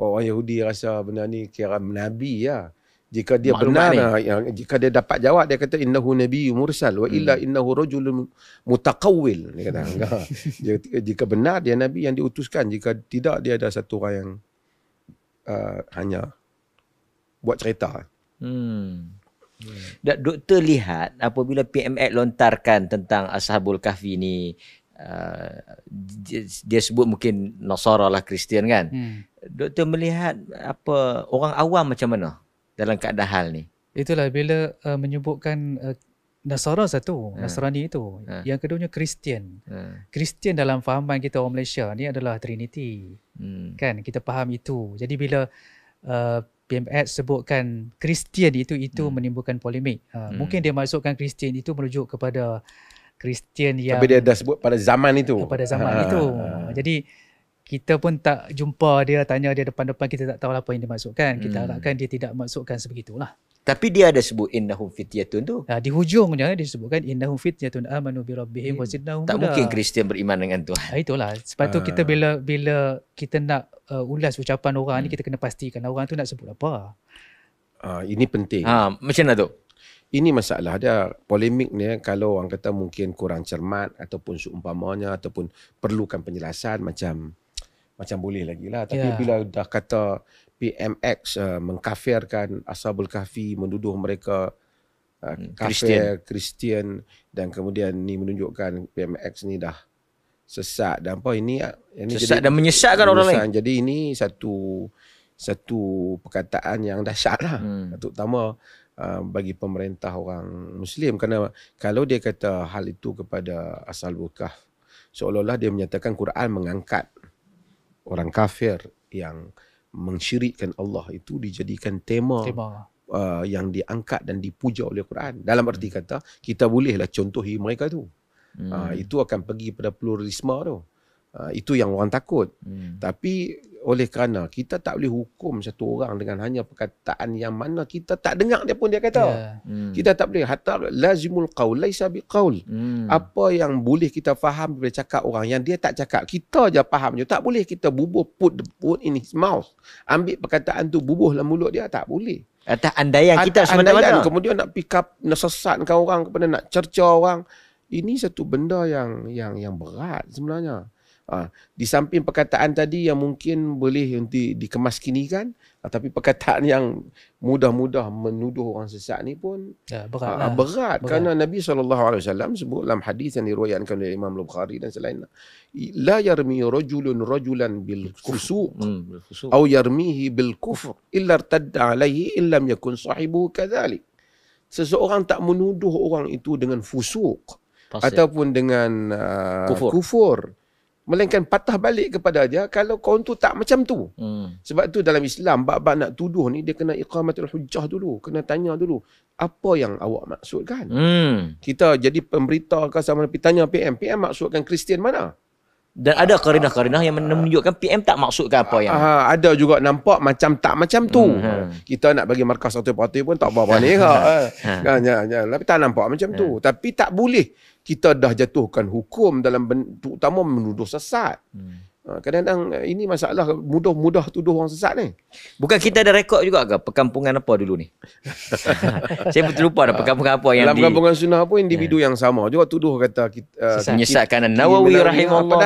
Speaker 2: orang Yahudi rasa benda ni kira Nabi lah. Jika dia Maklumat benar ni. Lah, yang jika dia dapat jawab dia kata innahu nabi mursal wa illa hmm. innahu rajulun mutaqawwil dia kata jika, jika benar dia nabi yang diutuskan jika tidak dia ada satu orang yang uh, hanya buat cerita.
Speaker 3: Hmm.
Speaker 1: Yeah. Doktor lihat apabila PMX lontarkan tentang Ashabul Kahfi ni uh, dia sebut mungkin Nasara lah Kristian kan. Hmm. Doktor melihat apa orang awam macam mana dalam keadaan hal ni.
Speaker 4: Itulah bila uh, menyebutkan uh, Nasara satu, hmm. Nasrani itu. Hmm. Yang keduanya Kristian. Hmm. Kristian hmm. dalam fahaman kita orang Malaysia ni adalah Trinity. Hmm. Kan kita faham itu. Jadi bila uh, PMS sebutkan Kristian itu itu hmm. menimbulkan polemik. Ha, hmm. Mungkin dia masukkan Kristian itu merujuk kepada Kristian yang Tapi dia dah sebut pada zaman itu. Pada zaman ha. itu. Ha. ha. Jadi kita pun tak jumpa dia tanya dia depan-depan kita tak tahu apa yang dia masukkan. kita hmm. harapkan dia tidak masukkan sebegitulah
Speaker 1: tapi dia ada sebut innahum fityatun
Speaker 4: tu nah, di hujungnya dia sebutkan innahum fityatun amanu bi rabbihim hmm. wazidnahum tak mungkin dah. Kristian
Speaker 1: beriman dengan Tuhan nah,
Speaker 4: itulah sebab uh. kita ah. bila bila kita nak uh, ulas ucapan orang hmm. ni kita kena pastikan orang tu nak sebut apa
Speaker 2: uh, ini penting ha, macam mana tu ini masalah ada polemik ni kalau orang kata mungkin kurang cermat ataupun seumpamanya ataupun perlukan penjelasan macam macam boleh lagi lah. Tapi yeah. bila dah kata PMX uh, mengkafirkan Ashabul Kahfi, menduduh mereka uh, hmm, kafir, Kristian dan kemudian ni menunjukkan PMX ni dah sesat dan apa ini ini sesat jadi dan menyesatkan orang lain. Jadi ini satu satu perkataan yang dahsyat lah. Hmm. Terutama uh, bagi pemerintah orang Muslim. Kerana kalau dia kata hal itu kepada Ashabul Kahfi, seolah-olah dia menyatakan Quran mengangkat orang kafir yang mensyirikkan Allah itu dijadikan tema, tema. Uh, yang diangkat dan dipuja oleh Quran. Dalam erti hmm. kata, kita bolehlah contohi mereka tu. Hmm. Uh, itu akan pergi pada pluralisme tu. Uh, itu yang orang takut. Hmm. Tapi oleh kerana kita tak boleh hukum satu orang dengan hanya perkataan yang mana kita tak dengar dia pun dia kata. Yeah. Hmm. Kita tak boleh hatta lazimul qaul laisa biqaul. Hmm. Apa yang boleh kita faham bila cakap orang yang dia tak cakap, kita je faham je. Tak boleh kita bubuh put the word in his mouth. Ambil perkataan tu bubuh dalam mulut dia tak boleh. Atas yang kita sebenarnya Kemudian nak pick up nesesatkan orang kepada nak cerca orang. Ini satu benda yang yang yang berat sebenarnya. Ha, di samping perkataan tadi yang mungkin boleh nanti dikemaskinikan ah, tapi perkataan yang mudah-mudah menuduh orang sesat ni pun ya, berat, ha, lah. berat, berat kerana Nabi SAW sebut dalam hadis yang diriwayatkan oleh Imam Al-Bukhari dan selain la yarmi rajulun rajulan bil kusuk
Speaker 3: hmm, atau
Speaker 2: yarmihi bil kufr illa irtadda alaihi illam yakun sahibu kadhalik seseorang tak menuduh orang itu dengan fusuk Pasir. ataupun dengan uh, kufur, kufur melainkan patah balik kepada dia kalau kau tu tak macam tu. Hmm. Sebab tu dalam Islam bab nak tuduh ni dia kena iqamatul hujjah dulu, kena tanya dulu apa yang awak maksudkan. Hmm. Kita jadi pemberita ke sama pergi tanya PM, PM maksudkan Kristian mana? Dan ada karinah-karinah yang menunjukkan PM tak maksudkan apa yang Aha, Ada juga nampak macam tak macam tu hmm. hmm. Kita nak bagi markas satu parti pun tak apa-apa ni ha. kan, ya, ya. Tapi tak nampak macam tu hmm. Tapi tak boleh kita dah jatuhkan hukum dalam ben, terutama menuduh sesat. Hmm. Ha, kadang-kadang eh, ini masalah mudah-mudah tuduh orang sesat ni. Bukan
Speaker 1: kita ada rekod juga ke perkampungan apa dulu ni?
Speaker 2: Saya pun
Speaker 1: terlupa dah perkampungan apa yang dalam di... perkampungan
Speaker 2: sunnah pun individu ya. yang sama juga tuduh kata kita uh, menyesatkan Nawawi rahimahullah.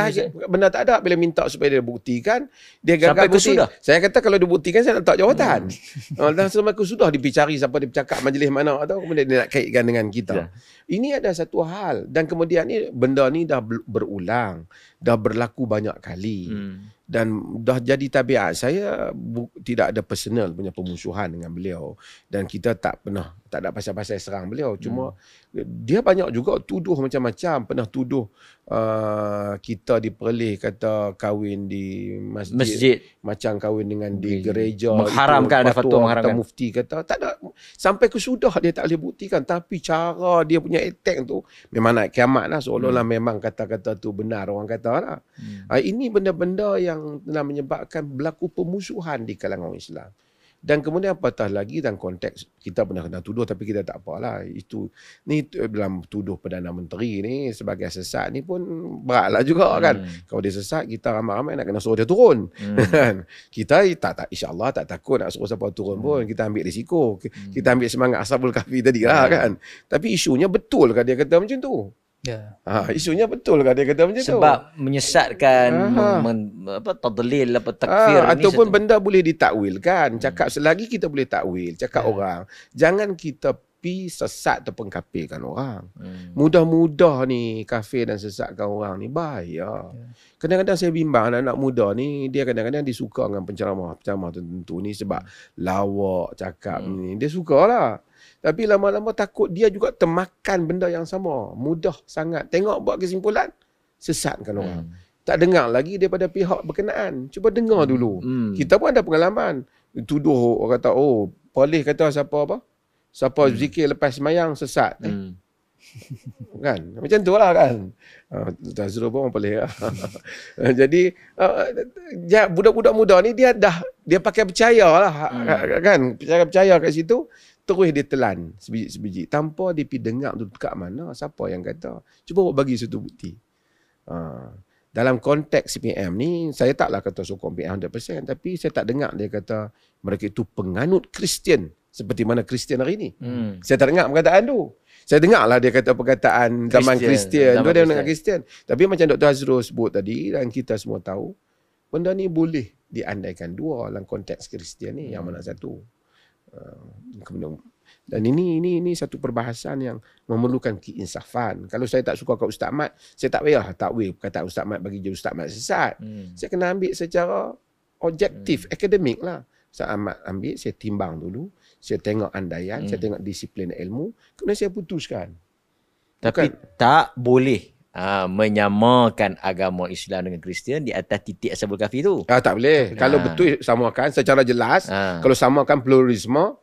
Speaker 2: Benda tak ada bila minta supaya dia buktikan dia gagal sampai bukti. Saya kata kalau dia buktikan saya nak tak jawatan. Hmm. Ha, dah sampai ke sudah dipicari siapa dia bercakap majlis mana atau kemudian dia nak kaitkan dengan kita. Ya. Ini ada satu hal dan kemudian ni benda ni dah berulang, dah berlaku banyak kali. Hmm dan dah jadi tabiat saya tidak ada personal punya pemusuhan dengan beliau dan kita tak pernah tak ada pasal-pasal serang beliau cuma hmm. dia banyak juga tuduh macam-macam pernah tuduh uh, kita diperleh kata kahwin di masjid, masjid. macam kahwin dengan di gereja mengharamkan itu, ada fatwa mengharamkan mufti kata tak ada sampai kesudah dia tak boleh buktikan tapi cara dia punya attack tu memang nak kiamat lah seolah-olah hmm. memang kata-kata tu benar orang kata lah hmm. Ah, ini benda-benda yang telah menyebabkan berlaku pemusuhan di kalangan Islam dan kemudian apatah lagi dalam konteks kita pernah kena tuduh tapi kita tak apalah. Itu ni dalam tuduh Perdana Menteri ni sebagai sesat ni pun beratlah juga hmm. kan. Kalau dia sesat kita ramai-ramai nak kena suruh dia turun. Hmm. Kan? kita tak tak insyaallah tak takut nak suruh siapa turun hmm. pun kita ambil risiko. Hmm. Kita ambil semangat Ashabul Kahfi tadi lah hmm. kan. Tapi isunya betul kan dia kata macam tu. Yeah. Ha, isunya betul kan dia kata macam Sebab tu. Sebab menyesatkan men, men, apa tadlil apa ha, takfir ha, ataupun satu. benda boleh ditakwil kan hmm. Cakap hmm. selagi kita boleh takwil, cakap yeah. orang, jangan kita pi sesat ataupun kafirkan orang. Hmm. Mudah-mudah ni kafir dan sesatkan orang ni bahaya. Yeah. Kadang-kadang saya bimbang anak-anak muda ni dia kadang-kadang disuka dengan penceramah-penceramah tertentu ni sebab hmm. lawak cakap hmm. ni dia sukalah. Hmm. Tapi lama-lama takut dia juga termakan benda yang sama. Mudah sangat. Tengok buat kesimpulan, sesatkan orang. Hmm. Tak dengar lagi daripada pihak berkenaan. Cuba dengar hmm. dulu. Hmm. Kita pun ada pengalaman. Tuduh orang kata, oh polis kata siapa apa. Siapa hmm. zikir lepas semayang sesat. Eh? Hmm. kan macam tu lah kan uh, ah, Tazro pun boleh ya. jadi uh, budak-budak muda ni dia dah dia pakai percaya lah hmm. kan percaya percaya kat situ terus dia telan sebiji-sebiji tanpa dia pergi dengar tu dekat mana siapa yang kata cuba buat bagi satu bukti uh, dalam konteks PM ni saya taklah kata sokong PM 100% tapi saya tak dengar dia kata mereka itu penganut Kristian seperti mana Kristian hari ni hmm. saya tak dengar perkataan tu saya dengar lah dia kata perkataan Christian, zaman Kristian tu dia dengar Kristian tapi macam Dr. Azrul sebut tadi dan kita semua tahu benda ni boleh diandaikan dua dalam konteks Kristian ni hmm. yang mana satu Ehm, kemudian dan ini ini ini satu perbahasan yang memerlukan keinsafan. Kalau saya tak suka kat Ustaz Mat, saya tak payah takwil Kata Ustaz Mat bagi jadi Ustaz Mat sesat. Hmm. Saya kena ambil secara objektif, hmm. akademik lah. Saya amat ambil, saya timbang dulu. Saya tengok andaian, hmm. saya tengok disiplin ilmu. Kemudian saya putuskan.
Speaker 1: Tapi Bukan, tak boleh ha, menyamakan agama Islam dengan Kristian di atas titik asabul kafi tu. ha, tak boleh. Ha. Kalau betul samakan secara
Speaker 2: jelas, ha. kalau samakan pluralisme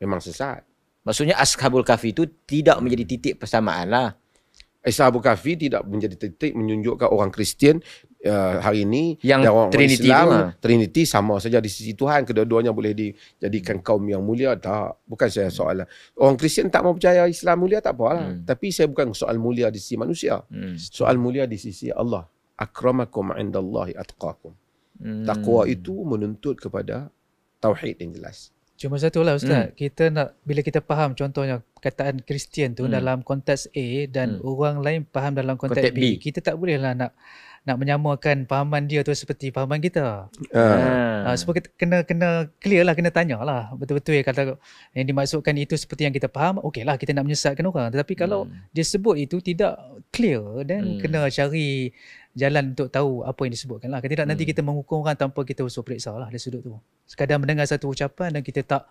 Speaker 2: memang sesat. Maksudnya ashabul kafi itu tidak menjadi titik persamaanlah. lah. Ashabul kafi tidak menjadi titik menunjukkan orang Kristian Eh, hari ini yang dan orang Trinity Islam, lah. Trinity sama saja di sisi Tuhan kedua-duanya boleh dijadikan kaum yang mulia tak bukan saya soalan lah. orang Kristian tak mau percaya Islam mulia tak apalah hmm. tapi saya bukan soal mulia di sisi manusia hmm. soal mulia di sisi Allah akramakum indallahi atqakum
Speaker 4: hmm. takwa itu
Speaker 2: menuntut kepada tauhid yang jelas
Speaker 4: cuma satu lah ustaz hmm. kita nak bila kita faham contohnya kataan Kristian tu hmm. dalam konteks A dan hmm. orang lain faham dalam konteks B. B kita tak bolehlah nak nak menyamakan pahaman dia tu seperti pahaman kita. Uh. Ah. Uh, ah, sebab kita kena kena clear lah, kena tanya lah betul-betul ya kata yang dimaksudkan itu seperti yang kita faham, okey lah kita nak menyesatkan orang. Tetapi kalau hmm. dia sebut itu tidak clear dan hmm. kena cari jalan untuk tahu apa yang disebutkan lah. Kita Tidak hmm. nanti kita menghukum orang tanpa kita usul periksa lah dari sudut tu. Sekadar mendengar satu ucapan dan kita tak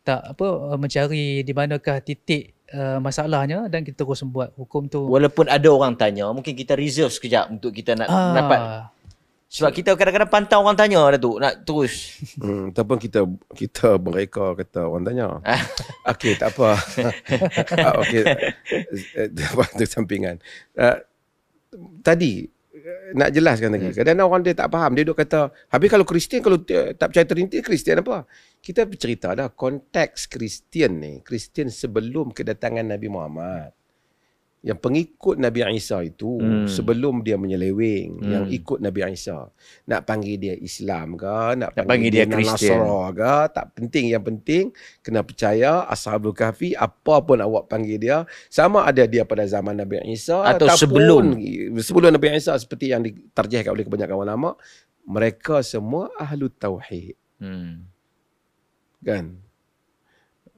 Speaker 4: tak apa eh, mencari di manakah titik uh, masalahnya dan kita terus buat hukum tu. Walaupun
Speaker 1: ada orang tanya, mungkin kita reserve sekejap untuk kita nak ah. dapat sebab kita kadang-kadang pantau orang tanya dah tu nak terus.
Speaker 2: Hmm, ataupun kita kita mereka kata orang tanya. Okey, tak apa. Ah, okey. Eh, eh, sampingan. Uh, tadi nak jelaskan lagi. Hmm. Kadang-kadang orang dia tak faham. Dia duduk kata, habis kalau Kristian, kalau tak percaya Trinity, Kristian apa? Kita cerita dah, konteks Kristian ni, Kristian sebelum kedatangan Nabi Muhammad yang pengikut Nabi Isa itu hmm. sebelum dia menyeleweng hmm. yang ikut Nabi Isa nak panggil dia Islam ke nak, nak panggil dia, dia Nasrani ke tak penting yang penting kena percaya Ashabul Kahfi apa pun awak panggil dia sama ada dia pada zaman Nabi Isa atau sebelum sebelum Nabi Isa seperti yang diterjemahkan oleh kebanyakan ulama mereka semua ahlu tauhid hmm. kan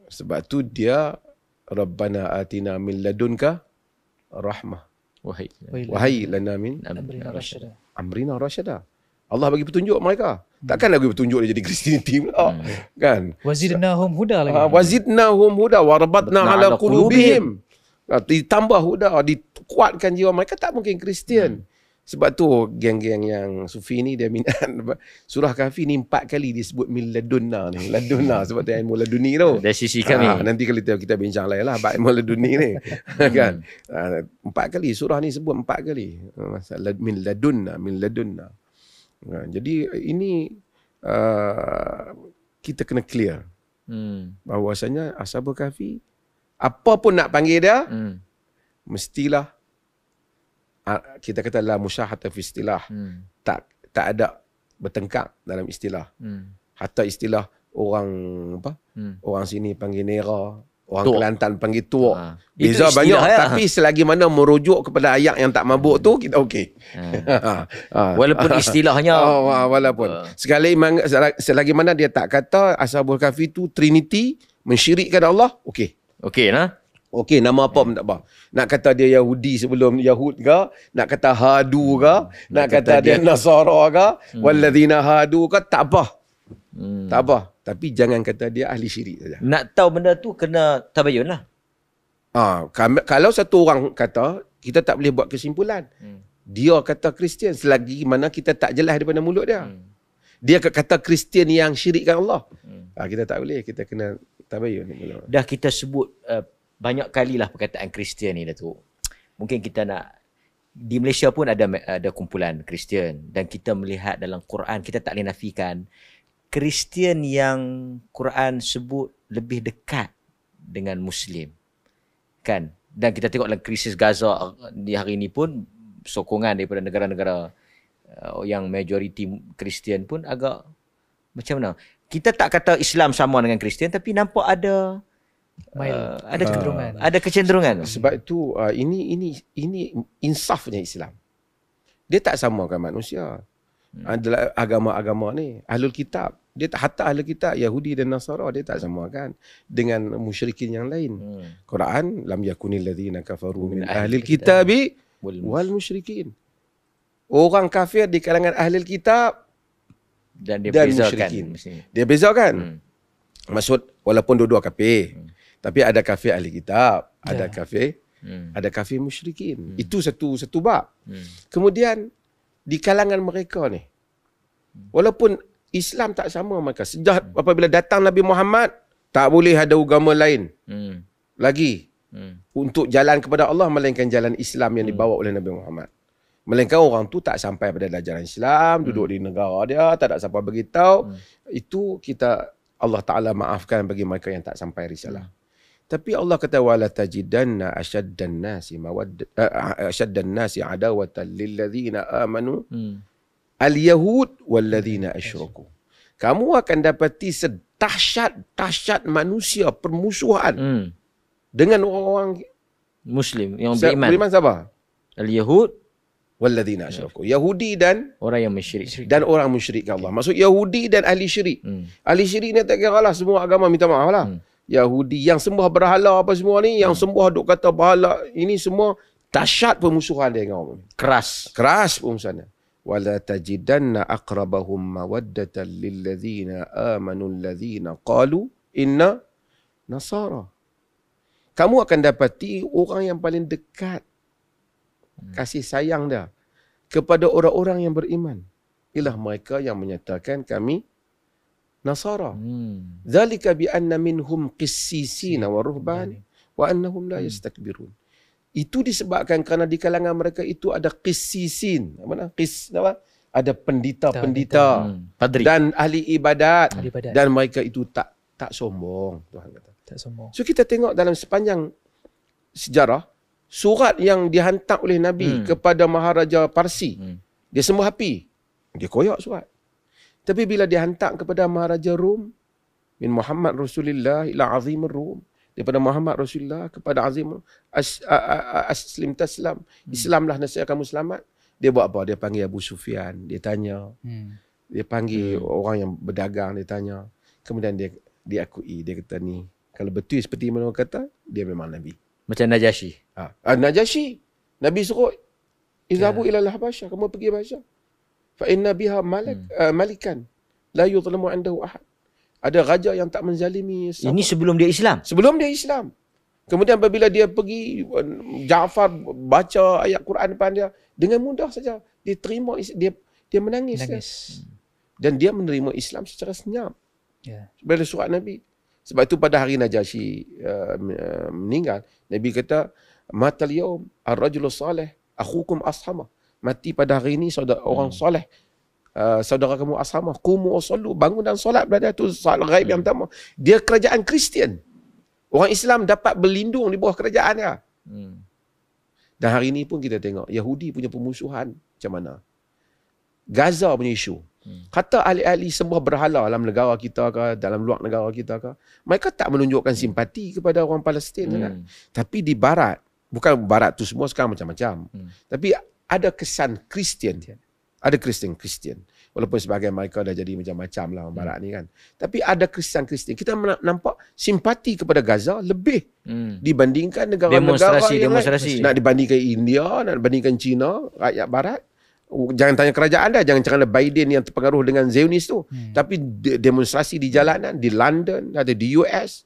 Speaker 2: sebab tu dia Rabbana atina min ladunka rahmah wahai lana min amrina rashada Allah bagi petunjuk mereka. Hmm. Takkan lagi petunjuk dia jadi Christianity pula. Hmm. Kan?
Speaker 4: Wazidnahum huda lagi. Uh,
Speaker 2: Wazidnahum huda. Warabatna ala, ala ah, ditambah huda. Dikuatkan jiwa mereka. Tak mungkin Kristian. Hmm. Sebab tu geng-geng yang sufi ni dia minat surah kafi ni empat kali disebut min miladunna ni. Ladunna sebab tu ilmu laduni tu. Dari sisi kami. Ha, ah, nanti kalau kita, kita bincang lain lah ilmu laduni ni. kan? Ha, empat kali surah ni sebut empat kali. Ah, Masa, min ladunna, Ha, jadi ini uh, kita kena clear. Hmm. Bahawasanya ashabul kafi apa pun nak panggil dia hmm. mestilah kita kata la musyahatah fi istilah hmm. tak tak ada bertengkak dalam istilah hmm. hatta istilah orang apa hmm. orang sini panggil nera orang tuak. Kelantan panggil tuak ha. Ah. beza istilah, banyak ya. tapi selagi mana merujuk kepada ayat yang tak mabuk tu kita okey ha. ha. walaupun istilahnya oh, walaupun uh. Sekali, selagi mana dia tak kata ashabul kafi tu trinity mensyirikkan Allah okey okey nah Okey, nama apa pun tak apa. Nak kata dia Yahudi sebelum Yahud ke, nak kata Hadu ke, hmm. nak, nak kata, kata dia, dia Nasara ke, hmm. walladzina hadu ke, tak apa. Hmm. Tak apa. Tapi jangan kata dia ahli syirik saja. Nak tahu benda tu kena tabayun lah. Ha, kalau satu orang kata, kita tak boleh buat kesimpulan. Hmm. Dia kata Kristian selagi mana kita tak jelas daripada mulut dia. Hmm. Dia kata Kristian yang syirikkan Allah. Hmm. Ha, kita tak boleh. Kita kena tabayun. Dah kita sebut uh, banyak
Speaker 1: kali lah perkataan Kristian ni Datuk. Mungkin kita nak di Malaysia pun ada ada kumpulan Kristian dan kita melihat dalam Quran kita tak boleh nafikan Kristian yang Quran sebut lebih dekat dengan muslim. Kan? Dan kita tengok dalam krisis Gaza di hari ini pun sokongan daripada negara-negara uh, yang majoriti Kristian pun agak macam mana? Kita tak kata Islam sama dengan Kristian tapi nampak ada Uh, ada eh, kecenderungan. Uh, ada
Speaker 2: kecenderungan. Sebab itu uh, ini ini ini insafnya Islam. Dia tak samakan manusia. Hmm. Adalah ah, agama-agama ni, ahlul kitab. Dia tak hatta ahlul kitab Yahudi dan Nasara dia tak kan dengan musyrikin yang lain. Hmm. Quran lam yakunil ladzina kafaru min ahlil kitabi wal musyrikin. Orang kafir di kalangan ahlul kitab dan dia dan bezakan. Musyrikin. Dia bezakan. Hmm. Maksud walaupun dua-dua kafir. Hmm. Tapi ada kafir ahli kitab, yeah. ada ya. kafir hmm. ada kafir musyrikin. Hmm. Itu satu satu bab. Hmm. Kemudian di kalangan mereka ni hmm. walaupun Islam tak sama mereka sejak hmm. apabila datang Nabi Muhammad tak boleh ada agama lain. Hmm. Lagi hmm. untuk jalan kepada Allah melainkan jalan Islam yang hmm. dibawa oleh Nabi Muhammad. Melainkan orang tu tak sampai pada ajaran Islam, hmm. duduk di negara dia, tak ada siapa beritahu. Hmm. Itu kita Allah Ta'ala maafkan bagi mereka yang tak sampai risalah. Hmm. Tapi Allah kata wala tajidanna ashaddan nasi mawadd uh, eh, eh, ashaddan nasi adawatan lil ladzina amanu hmm. al yahud wal ladzina asyraku. Kamu akan dapati sedahsyat dahsyat manusia permusuhan hmm. dengan orang-orang muslim yang beriman. Beriman siapa? Al yahud wal ladzina asyraku. Yahudi dan orang yang musyrik. Dan orang musyrik ke Allah. Maksud Yahudi dan ahli syirik. Hmm. Ahli syirik ni tak kira lah semua agama minta maaf lah. Hmm. Yahudi yang sembah berhala apa semua ni, yang hmm. sembah duk kata berhala, ini semua tasyat pemusuhan dia dengan orang. Keras. Keras pemusuhannya. Wala tajidanna aqrabahum mawaddatan lilladhina amanu alladhina qalu inna nasara. Kamu akan dapati orang yang paling dekat hmm. kasih sayang dia kepada orang-orang yang beriman. Ialah mereka yang menyatakan kami Nasara. Hmm. Zalika bi anna minhum qissisin wa ruhban wa annahum la hmm. yastakbirun. Itu disebabkan kerana di kalangan mereka itu ada qissisin. Mana? Qiss apa? Ada pendeta-pendeta hmm. dan ahli ibadat. dan mereka itu tak tak sombong Tuhan kata. Tak sombong. So kita tengok dalam sepanjang sejarah surat yang dihantar oleh Nabi kepada Maharaja Parsi. Dia semua happy. Dia koyak surat. Tapi bila dihantar kepada Maharaja Rom, min Muhammad Rasulullah ila Azim Rom, daripada Muhammad Rasulullah kepada Azim Aslim Taslam, hmm. Islamlah nasihat kamu selamat. Dia buat apa? Dia panggil Abu Sufyan, dia tanya. Hmm. Dia panggil hmm. orang yang berdagang, dia tanya. Kemudian dia dia akui, dia kata ni, kalau betul seperti mana orang kata, dia memang Nabi. Macam Najasyi. Ha. Ah, Najasyi. Nabi suruh, Izabu ya. ilalah Habasyah. Kamu pergi Habasyah fa inna biha malak hmm. uh, malikan la yuzlamu indahu ahad ada raja yang tak menzalimi sahabat. ini sebelum dia Islam sebelum dia Islam kemudian apabila dia pergi um, Jaafar baca ayat Quran depan dia dengan mudah saja diterima dia dia menangis, menangis. Hmm. dan dia menerima Islam secara senyap ya yeah. sebagai surat nabi sebab itu pada hari Najasyi uh, uh, meninggal nabi kata matal yaum ar-rajulu salih akhukum ashamah mati pada hari ini saudara hmm. orang soleh. Uh, saudara kamu asrama kumu asalu bangun dan solat berada tu soal ghaib hmm. yang pertama. Dia kerajaan Kristian. Orang Islam dapat berlindung di bawah kerajaannya. Hmm. Dan hari ini pun kita tengok Yahudi punya pemusuhan macam mana. Gaza punya isu. Hmm. Kata ahli-ahli sembah berhala dalam negara kita ke, dalam luar negara kita ke, mereka tak menunjukkan hmm. simpati kepada orang Palestin kan? hmm. kan. Tapi di barat, bukan barat tu semua sekarang macam-macam. Hmm. Tapi ada kesan Kristian. Ada Kristian-Kristian. Walaupun sebagian mereka dah jadi macam-macam lah orang hmm. barat ni kan. Tapi ada Kristian-Kristian. Kita nampak simpati kepada Gaza lebih hmm. dibandingkan negara-negara demonstrasi, yang demonstrasi. Lain. Nak dibandingkan India, nak dibandingkan China, rakyat barat. Jangan tanya kerajaan dah. Jangan cakap lah Biden yang terpengaruh dengan Zionis tu. Hmm. Tapi de- demonstrasi di jalanan, di London, ada di US,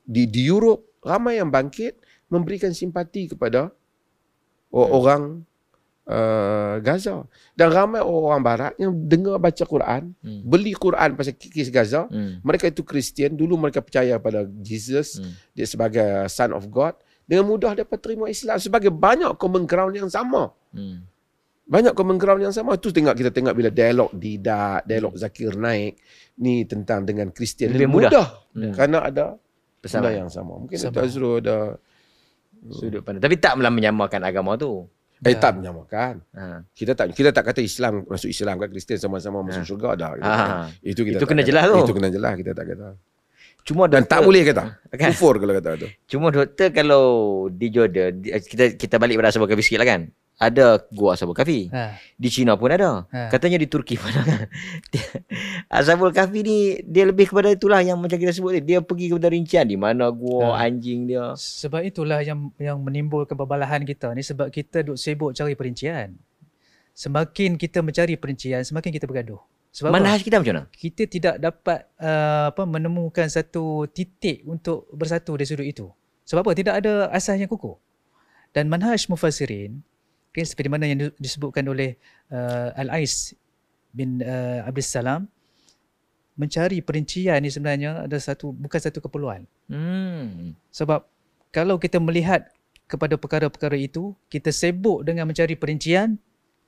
Speaker 2: di, di Europe. Ramai yang bangkit memberikan simpati kepada hmm. orang Eh, Gaza dan ramai orang barat yang dengar baca Quran hmm. beli Quran pasal kes Gaza hmm. mereka itu Kristian dulu mereka percaya pada Jesus hmm. dia sebagai son of God dengan mudah dapat terima Islam sebagai banyak common ground yang sama hmm. banyak common ground yang sama tu tengok kita tengok bila dialog Didak dialog hmm. Zakir naik ni tentang dengan Kristian lebih mudah, mudah hmm. kerana ada pesanan yang sama mungkin Azrul ada sudut pandang tapi taklah menyamakan agama tu Eh ya. tak menyamakan. Ha. Kita tak kita tak kata Islam masuk Islam kan Kristian sama-sama masuk ha. syurga dah. ha. Itu kita Itu kena jelas tu. Itu kena jelas kita tak kata. Cuma doktor, dan tak boleh kata. Kan? Kufur kalau kata tu.
Speaker 1: Cuma doktor kalau di Jordan kita kita balik pada sebab kebisikilah kan ada gua Ashabul kafi Ha. Di China pun ada. Ha. Katanya di Turki pun ada. Ashabul Kahfi ni dia lebih kepada itulah yang macam kita sebut dia pergi kepada rincian di mana gua ha. anjing dia.
Speaker 4: Sebab itulah yang yang menimbulkan kebabalahan kita ni sebab kita duk sibuk cari perincian. Semakin kita mencari perincian, semakin kita bergaduh. Sebab mana kita macam mana? Kita tidak dapat uh, apa menemukan satu titik untuk bersatu dari sudut itu. Sebab apa? Tidak ada asas yang kukuh. Dan manhaj mufassirin Okay, seperti mana yang disebutkan oleh uh, Al-Ais bin uh, Abdul Salam mencari perincian ini sebenarnya ada satu bukan satu keperluan.
Speaker 3: Hmm.
Speaker 4: Sebab kalau kita melihat kepada perkara-perkara itu, kita sibuk dengan mencari perincian,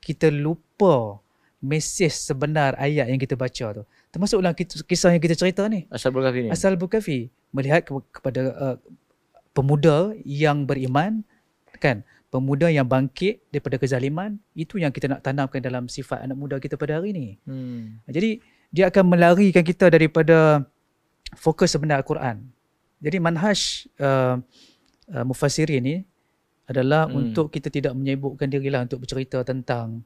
Speaker 4: kita lupa mesej sebenar ayat yang kita baca tu. Termasuklah kisah yang kita cerita ni.
Speaker 1: Asal Bukafi ni. Asal
Speaker 4: Bukafi. Melihat kepada uh, pemuda yang beriman, kan? pemuda yang bangkit daripada kezaliman itu yang kita nak tanamkan dalam sifat anak muda kita pada hari ini. Hmm. Jadi dia akan melarikan kita daripada fokus sebenar Al-Quran. Jadi manhaj uh, uh, mufassirin ini adalah hmm. untuk kita tidak menyibukkan dirilah untuk bercerita tentang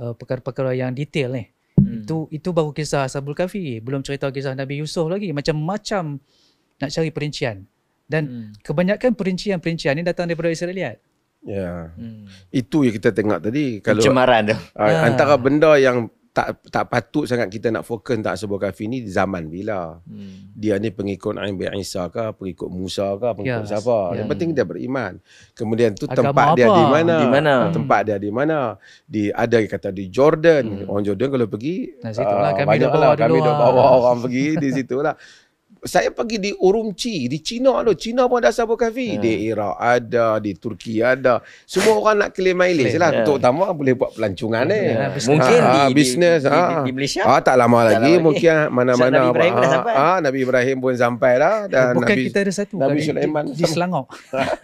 Speaker 4: uh, perkara-perkara yang detail ni. Hmm. Itu itu baru kisah Sabul Kafi, belum cerita kisah Nabi Yusuf lagi macam-macam nak cari perincian. Dan hmm. kebanyakan perincian-perincian ini datang daripada Israeliat. Ya. Hmm.
Speaker 2: Itu yang kita tengok tadi kalau pencemaran tu. Uh, ha. Antara benda yang tak tak patut sangat kita nak fokus tak sebuah kafe ni zaman bila. Hmm. Dia ni pengikut Nabi Isa ke, pengikut Musa ke, pengikut yes. siapa. Yang penting dia beriman. Kemudian tu Agama tempat apa? dia di mana? Di mana? Hmm. Tempat dia di mana? Di ada yang kata di Jordan. Hmm. Orang Jordan kalau pergi, nah, situlah uh, ah, kami dah bawa, kami dah bawa orang pergi di situlah saya pergi di Urumqi, di China tu. China pun ada Sabo kafe, Hmm. Di Iraq ada, di Turki ada. Semua orang nak claim mileage lah. Yeah. Ya. Untuk utama boleh buat pelancongan yeah. Ya, ha, ha, mungkin ha. di, Malaysia. Ah, tak lama tak lagi. mungkin mana-mana. Nabi Ibrahim, ha, Ah, Nabi Ibrahim pun sampai dah. Dan Bukan Nabi, kita
Speaker 4: ada satu. Nabi Sulaiman. Di, di Selangor.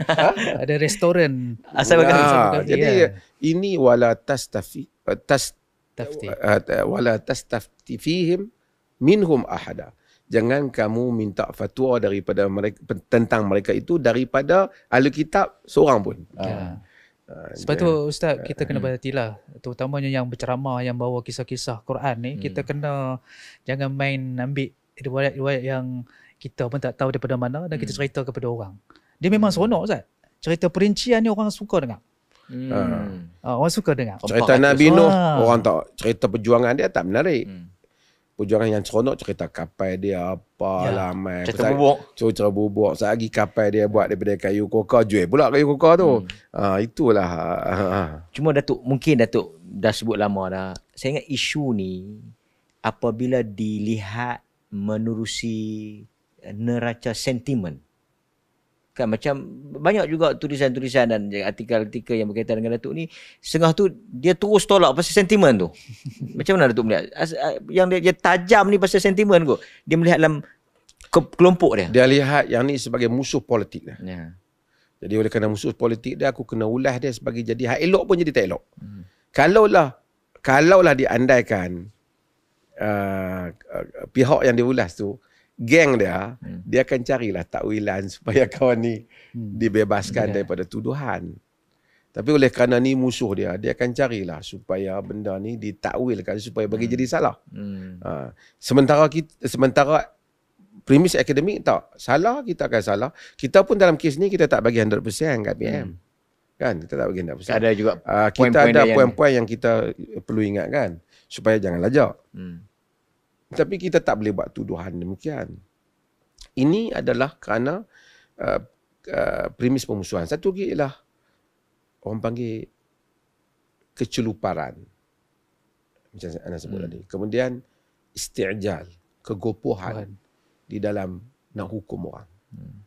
Speaker 4: ada restoran. Asal Bukan. Ha, ya, jadi yeah.
Speaker 2: ini wala tas tafi. Eh, tas, Tafti. Eh, wala tas tafti fihim minhum ahada jangan kamu minta fatwa daripada mereka tentang mereka itu daripada ahli kitab seorang pun. Ya. Ah. Ah, Sebab tu ustaz kita
Speaker 4: kena ah, berhatilah terutamanya yang berceramah yang bawa kisah-kisah Quran ni hmm. kita kena jangan main ambil riwayat-riwayat yang kita pun tak tahu daripada mana dan kita hmm. cerita kepada orang. Dia memang seronok ustaz. Cerita perincian ni orang suka dengar. Hmm. Uh, orang suka dengar. Cerita Nabi Nuh
Speaker 2: orang tak cerita perjuangan dia tak menarik. Hmm. Pujaran yang seronok cerita kapal dia apa ya. lah main. Cerita bubuk. Cerita bubuk. Sehari kapal dia buat daripada kayu koka. Jual pula kayu koka tu. Hmm. Ha, itulah. Ha, ha, ha. Cuma Datuk, mungkin Datuk dah sebut lama
Speaker 1: dah. Saya ingat isu ni apabila dilihat menerusi eh, neraca sentimen kan macam banyak juga tulisan-tulisan dan artikel-artikel yang berkaitan dengan Datuk ni setengah tu dia terus tolak pasal sentimen tu macam mana Datuk melihat yang dia, dia tajam ni pasal sentimen tu dia melihat dalam
Speaker 2: ke- kelompok dia dia lihat yang ni sebagai musuh politik lah ya. jadi oleh kerana musuh politik dia aku kena ulas dia sebagai jadi hak elok pun jadi tak elok hmm. kalaulah kalaulah diandaikan uh, uh, pihak yang diulas tu geng dia, hmm. dia akan carilah takwilan supaya kawan ni hmm. dibebaskan hmm. daripada tuduhan. Tapi oleh kerana ni musuh dia, dia akan carilah supaya benda ni ditakwilkan supaya bagi hmm. jadi salah. Hmm. Uh, sementara kita, sementara premis akademik tak salah kita akan salah. Kita pun dalam kes ni kita tak bagi 100% kat PM. Hmm. Kan? Kita tak bagi 100%. Ada juga uh, kita point -point ada poin-poin yang, yang, yang kita perlu ingatkan supaya jangan lajak. Hmm. Tapi kita tak boleh buat tuduhan demikian. Ini adalah kerana uh, uh, premis pemusuhan. Satu lagi ialah orang panggil keceluparan. Macam Anda sebut hmm. tadi. Kemudian isti'jal, kegopohan Tuhan. di dalam nak hukum orang. Hmm.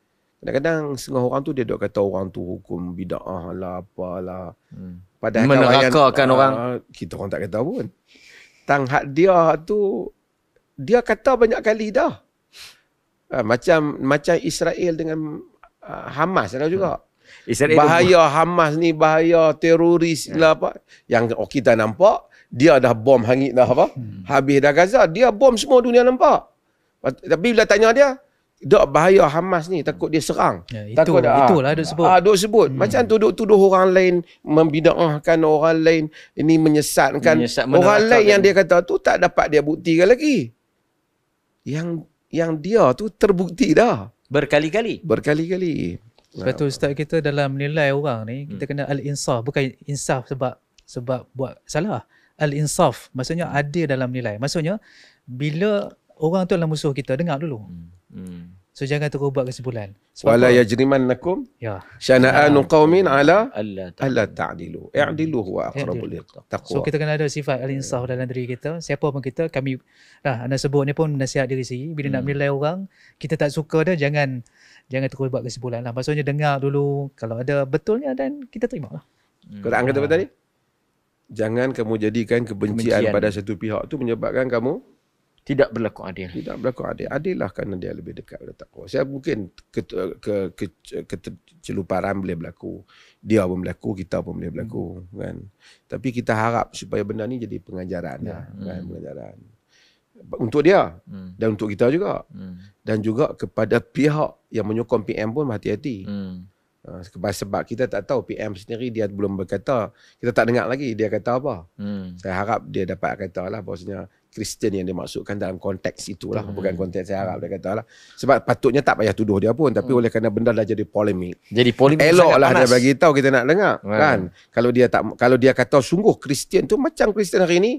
Speaker 2: Kadang-kadang setengah orang tu dia duk kata orang tu hukum bida'ah lah, apalah. Hmm. Padahal kan Menerakakan orang. Ah, kita orang tak kata pun. Tang hak dia tu dia kata banyak kali dah. Ha, macam macam Israel dengan uh, Hamas ada juga. Hmm. Israel bahaya itu... Hamas ni bahaya teroris ha. lah apa yang oh, kita nampak dia dah bom hangit dah apa hmm. habis dah Gaza dia bom semua dunia nampak. Tapi bila tanya dia Dok bahaya Hamas ni takut dia serang. Ya, itu, takut dia, itulah ah, dia sebut. Ah, dok sebut. Hmm. Macam tu dok tuduh orang lain membidaahkan orang lain ini menyesatkan Menyesat orang lain yang dia kata tu tak dapat dia buktikan lagi yang yang dia tu terbukti dah berkali-kali berkali-kali sebab tu
Speaker 4: ustaz kita dalam menilai orang ni hmm. kita kena al-insaf bukan insaf sebab sebab buat salah al-insaf maksudnya hmm. adil dalam menilai maksudnya bila orang tu adalah musuh kita dengar dulu hmm. Hmm. So jangan terus buat kesimpulan. Sebab wala
Speaker 2: yajrimannakum ya. syana'anu qaumin ala alla ta'dilu. I'dilu huwa aqrabu lil taqwa. So kita
Speaker 4: kena ada sifat al-insaf dalam diri kita. Siapa pun kita kami lah anda sebut ni pun nasihat diri sendiri. Bila hmm. nak menilai orang, kita tak suka dia jangan jangan terus buat kesimpulan lah. Maksudnya dengar dulu kalau ada betulnya dan kita terima lah. Hmm. Kau angkat ah. apa tadi?
Speaker 2: Jangan kamu jadikan kebencian, kebencian. pada satu pihak tu menyebabkan kamu tidak berlaku adil. Tidak berlaku adil. Adil lah, kerana dia lebih dekat dengan takwa. Saya mungkin ke, ke, ke, ke, ke boleh berlaku. Dia pun berlaku, kita pun boleh berlaku. Hmm. Kan? Tapi kita harap supaya benda ni jadi pengajaran. Lah, ya. Kan, hmm. Kan? Pengajaran. Untuk dia hmm. dan untuk kita juga. Hmm. Dan juga kepada pihak yang menyokong PM pun hati-hati. Hmm. Ha, sebab kita tak tahu PM sendiri dia belum berkata. Kita tak dengar lagi dia kata apa. Hmm. Saya harap dia dapat kata lah bahasanya Kristen yang dia maksudkan dalam konteks itulah hmm. bukan konteks saya. Arab dia katalah sebab patutnya tak payah tuduh dia pun tapi hmm. oleh kerana benda dah jadi polemik jadi polemik eloklah dia bagi tahu kita nak dengar hmm. kan kalau dia tak kalau dia kata sungguh Kristen tu macam Kristen hari ini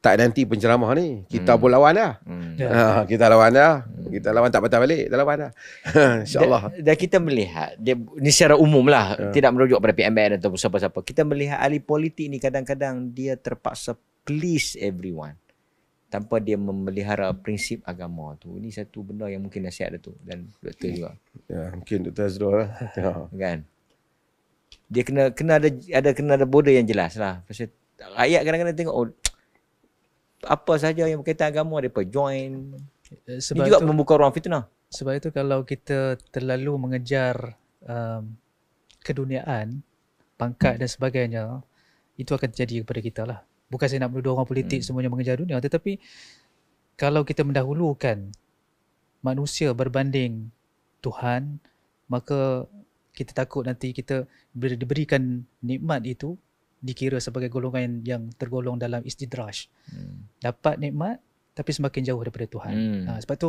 Speaker 2: tak nanti penceramah ni kita hmm. pun lawan dah hmm. ha, kita lawan dah hmm. kita lawan tak patah balik kita lawan dah insyaallah dan kita melihat dia ni secara umum lah
Speaker 1: hmm. tidak merujuk pada PMBN atau siapa-siapa kita melihat ahli politik ni kadang-kadang dia terpaksa please everyone tanpa dia memelihara prinsip agama tu. Ini satu benda yang mungkin nasihat tu dan doktor juga.
Speaker 2: Ya, mungkin doktor Azrul lah. Ya.
Speaker 1: Kan. Dia kena kena ada ada kena ada border yang jelas lah. Pasal rakyat kadang-kadang tengok oh,
Speaker 4: apa saja yang berkaitan agama depa join. Eh, sebab juga itu, membuka ruang fitnah. Sebab itu kalau kita terlalu mengejar um, keduniaan, pangkat hmm. dan sebagainya, itu akan terjadi kepada kita lah bukan saya nak menuduh orang politik hmm. semuanya mengejar dunia tetapi kalau kita mendahulukan manusia berbanding Tuhan maka kita takut nanti kita diberikan nikmat itu dikira sebagai golongan yang tergolong dalam istidraj hmm. dapat nikmat tapi semakin jauh daripada Tuhan hmm. ha, sebab tu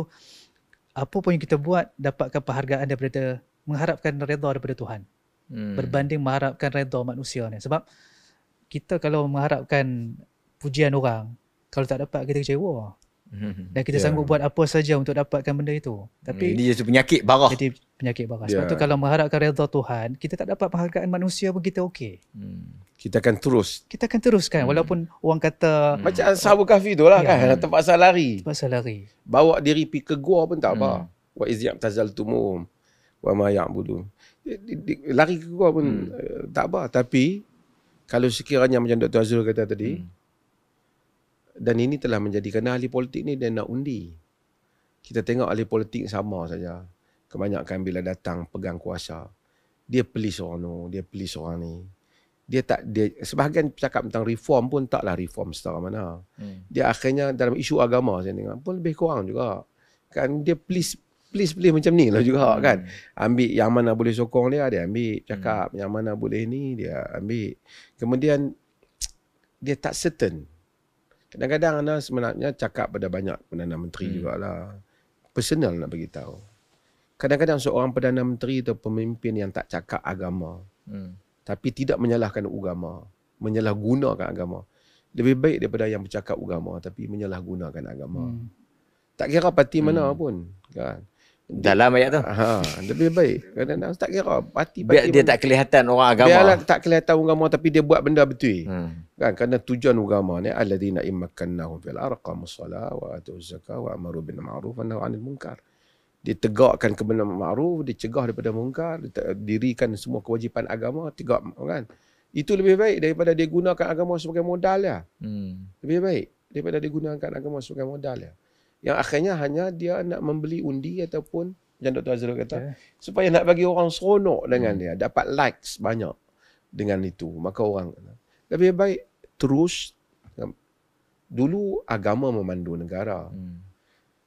Speaker 4: apa pun yang kita buat dapatkan penghargaan daripada mengharapkan reda daripada Tuhan hmm. berbanding mengharapkan reda manusia ni sebab kita kalau mengharapkan pujian orang, kalau tak dapat kita kecewa. Hmm. Dan kita yeah. sanggup buat apa saja untuk dapatkan benda itu. Tapi ini
Speaker 1: jadi penyakit barah. Jadi penyakit barah. Sebab yeah. tu kalau
Speaker 4: mengharapkan redha Tuhan, kita tak dapat penghargaan manusia pun kita okey. Hmm.
Speaker 2: Kita akan terus.
Speaker 4: Kita akan teruskan hmm. walaupun orang kata hmm. macam
Speaker 2: sahabat kafi tu lah yeah. kan terpaksa lari. Terpaksa lari. Bawa diri pergi ke gua pun tak apa. Hmm. Wa izyab tazaltum wa ma ya'budun. Lari ke gua pun hmm. Eh, tak apa tapi kalau sekiranya macam Dr. Azrul kata tadi hmm. dan ini telah menjadi kerana ahli politik ni dia nak undi kita tengok ahli politik sama saja kebanyakan bila datang pegang kuasa dia pelis orang tu dia pelis orang ni dia tak dia sebahagian cakap tentang reform pun taklah reform secara mana hmm. dia akhirnya dalam isu agama saya tengok pun lebih kurang juga kan dia please please please macam ni lah hmm. juga kan. Ambil yang mana boleh sokong dia, dia ambil. Hmm. Cakap hmm. yang mana boleh ni, dia ambil. Kemudian, dia tak certain. Kadang-kadang Ana sebenarnya cakap pada banyak Perdana Menteri hmm. lah Personal nak bagi tahu. Kadang-kadang seorang Perdana Menteri atau pemimpin yang tak cakap agama. Hmm. Tapi tidak menyalahkan agama. Menyalahgunakan agama. Lebih baik daripada yang bercakap agama tapi menyalahgunakan agama. Hmm. Tak kira parti hmm. mana pun. Kan? dalam ayat tu. Ha, lebih baik. Kadang-kadang tak kira hati Biar bagi dia mana. tak kelihatan
Speaker 1: orang agama. Biarlah
Speaker 2: tak kelihatan orang agama tapi dia buat benda betul. Hmm. Kan kerana tujuan agama ni alladziina imakkannahum fil arqam musalla wa atu zakah wa amaru bil ma'ruf wa nahu anil munkar. Dia kebenaran ma'ruf, dia daripada munkar, dia semua kewajipan agama, tegak kan. Itu lebih baik daripada dia gunakan agama sebagai modal dia. Ya. Hmm. Lebih baik daripada dia gunakan agama sebagai modal dia. Ya yang akhirnya hanya dia nak membeli undi ataupun macam Dr. Azrul kata okay. supaya nak bagi orang seronok dengan hmm. dia dapat likes banyak dengan itu maka orang lebih baik terus um, dulu agama memandu negara hmm.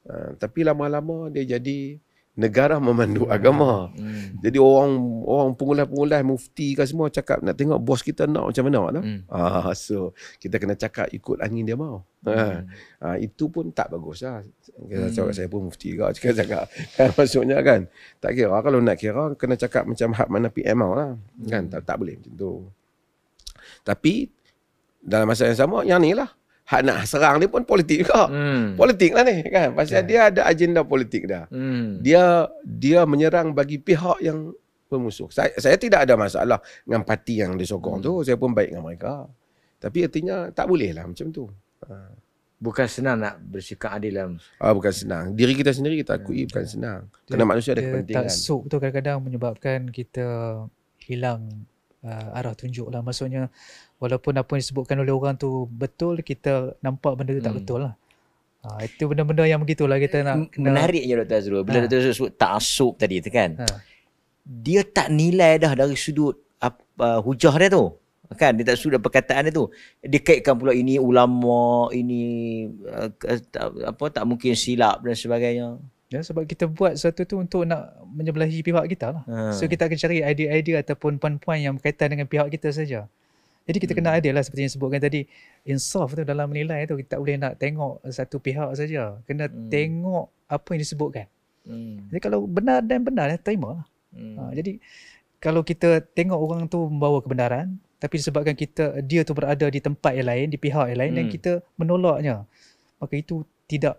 Speaker 2: uh, tapi lama-lama dia jadi negara memandu hmm. agama. Hmm. Jadi orang orang pengulas-pengulas mufti kan semua cakap nak tengok bos kita nak macam mana nak. Hmm. Ah so kita kena cakap ikut angin dia mau. Hmm. Ah, ah itu pun tak baguslah. Kita hmm. saya pun mufti juga cakap cakap. Kan maksudnya kan. Tak kira ah, kalau nak kira kena cakap macam hak mana PM mau lah. Kan hmm. tak, tak boleh macam tu. Tapi dalam masa yang sama yang ni lah hak nak serang ni pun politik juga. Hmm. Politik lah ni kan. Pasal okay. Ya. dia ada agenda politik dah. Hmm. Dia dia menyerang bagi pihak yang pemusuh. Saya, saya tidak ada masalah dengan parti yang disokong hmm. tu. Saya pun baik dengan mereka. Tapi artinya tak boleh lah macam tu. Ha. Bukan senang nak bersikap adil dalam Ah bukan senang. Diri kita sendiri kita akui hmm. bukan senang. Kena manusia ada kepentingan. Taksub
Speaker 4: tu kadang-kadang menyebabkan kita hilang uh, arah tunjuk lah. Maksudnya walaupun apa yang disebutkan oleh orang tu betul, kita nampak benda tu tak hmm. betul lah. Ha, itu benda-benda yang begitulah kita nak. Kena... Menarik je
Speaker 1: Dr. Azrul. Bila ha. Ah. Dr. Azrul sebut ta'asub tadi tu kan. Ha.
Speaker 4: Dia tak nilai dah dari sudut
Speaker 1: apa, uh, hujah dia tu. Kan dia tak sudah perkataan dia tu. Dia kaitkan pula ini ulama, ini uh, apa tak mungkin silap dan sebagainya.
Speaker 4: Ya, sebab kita buat satu tu untuk nak menyebelahi pihak kita lah. Ha. So kita akan cari idea-idea ataupun puan-puan yang berkaitan dengan pihak kita saja. Jadi kita kena ada hmm. lah seperti yang sebutkan tadi insaf tu dalam nilai tu kita tak boleh nak tengok satu pihak saja kena hmm. tengok apa yang disebutkan. Hmm. Jadi kalau benar dan benar ya terima. Lah. Hmm. Ha, jadi kalau kita tengok orang tu membawa kebenaran tapi disebabkan kita dia tu berada di tempat yang lain di pihak yang lain hmm. dan kita menolaknya maka itu tidak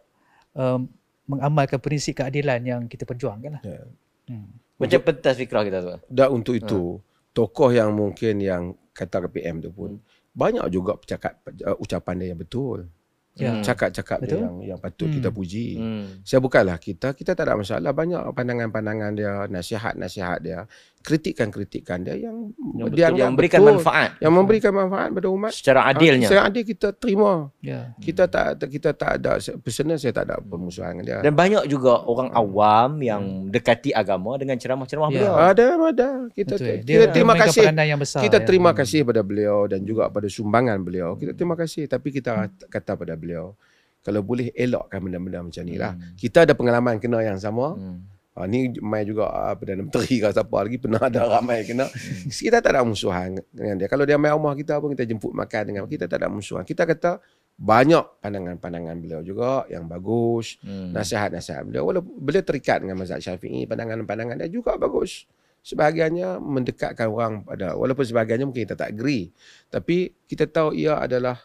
Speaker 4: um, mengamalkan prinsip keadilan yang kita perjuangkan lah. Yeah.
Speaker 2: Hmm. Macam
Speaker 4: hmm. pentas fikrah kita
Speaker 2: tu. Dan untuk ha. itu, hmm. tokoh yang mungkin yang kata PM tu pun, hmm. banyak juga cakap, uh, ucapan dia yang betul. Yeah. Hmm. Cakap-cakap dia yang, yang patut mm. kita hmm. puji. Mm. Saya bukanlah kita, kita tak ada masalah. Banyak pandangan-pandangan dia, nasihat-nasihat dia, kritikan-kritikan dia yang, yang, betul, dia yang memberikan betul, manfaat. Yang memberikan manfaat pada umat. Secara ah, adilnya. Ha, secara adil kita terima. Yeah. Kita mm. tak kita tak ada, personal saya tak ada permusuhan dengan dia. Dan
Speaker 1: banyak juga orang hmm. awam yang mm. dekati agama dengan ceramah-ceramah yeah. beliau. Ah, ada,
Speaker 2: ada. Kita, betul, kita dia terima kasih. Yang besar, kita ya. terima kasih pada beliau dan juga pada sumbangan beliau. Kita terima kasih. Tapi kita kata pada beliau, beliau kalau boleh elakkan benda-benda macam ni lah. Hmm. Kita ada pengalaman kena yang sama. Hmm. Uh, ni mai juga uh, Perdana Menteri ke siapa lagi pernah ada ramai kena. Hmm. kita tak ada musuhan dengan dia. Kalau dia mai rumah kita pun kita jemput makan dengan kita tak ada musuhan. Kita kata banyak pandangan-pandangan beliau juga yang bagus, hmm. nasihat-nasihat beliau. Walaupun beliau terikat dengan mazhab Syafi'i, pandangan-pandangan dia juga bagus. Sebahagiannya mendekatkan orang pada walaupun sebahagiannya mungkin kita tak agree. Tapi kita tahu ia adalah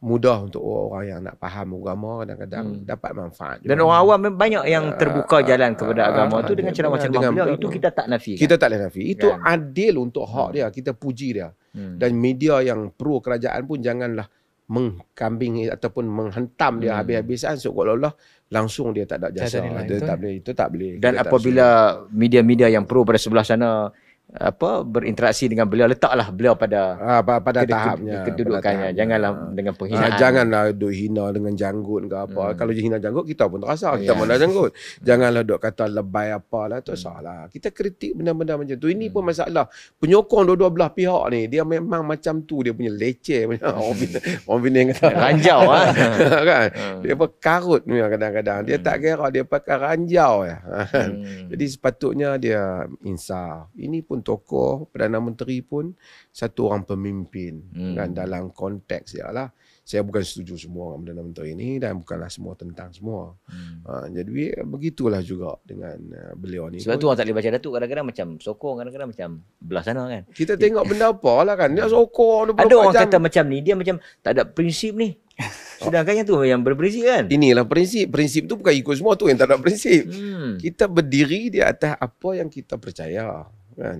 Speaker 2: mudah untuk orang-orang yang nak faham agama kadang-kadang hmm. dapat manfaat. Dan orang
Speaker 1: awam banyak yang ah, terbuka uh, jalan kepada uh, agama uh, tu dengan cara macam dengan beliau itu kita tak nafi. Kita
Speaker 2: tak boleh nafi. Itu kan? adil untuk hak hmm. dia, kita puji dia. Hmm. Dan media yang pro kerajaan pun janganlah mengkambing ataupun menghentam dia hmm. habis-habisan seolah Allah langsung dia tak ada jasa. Dia tak boleh itu tak boleh. Dan apabila
Speaker 1: media-media yang pro pada sebelah sana apa berinteraksi
Speaker 2: dengan beliau letaklah beliau pada ha, pada kedudukan, tahapnya kedudukannya pada janganlah ha. dengan ah, penghinaan ha, janganlah duk hina dengan janggut ke apa hmm. kalau dia hina janggut kita pun terasa oh, kita yeah. mana janggut hmm. janganlah duk kata lebay apa lah tu hmm. salah kita kritik benda-benda macam tu ini hmm. pun masalah penyokong dua-dua belah pihak ni dia memang macam tu dia punya leceh macam orang hmm. bini kata ranjau ah ha. kan hmm. dia berkarut punya kadang-kadang dia hmm. tak gerak dia pakai ranjau ya hmm. jadi sepatutnya dia insaf ini pun pun tokoh perdana menteri pun satu orang pemimpin hmm. dan dalam konteks dia lah saya bukan setuju semua dengan perdana menteri ini dan bukanlah semua tentang semua hmm. uh, jadi begitulah juga dengan uh, beliau ni sebab pun. tu orang tak
Speaker 1: boleh baca datu kadang-kadang macam sokong kadang-kadang macam
Speaker 2: belah sana kan kita
Speaker 1: tengok benda apa lah kan dia sokong ada orang jam. kata macam ni dia macam tak ada prinsip ni
Speaker 2: Sedangkan yang tu yang berprinsip kan? Inilah prinsip. Prinsip tu bukan ikut semua tu yang tak ada prinsip. Hmm. Kita berdiri di atas apa yang kita percaya. Kan?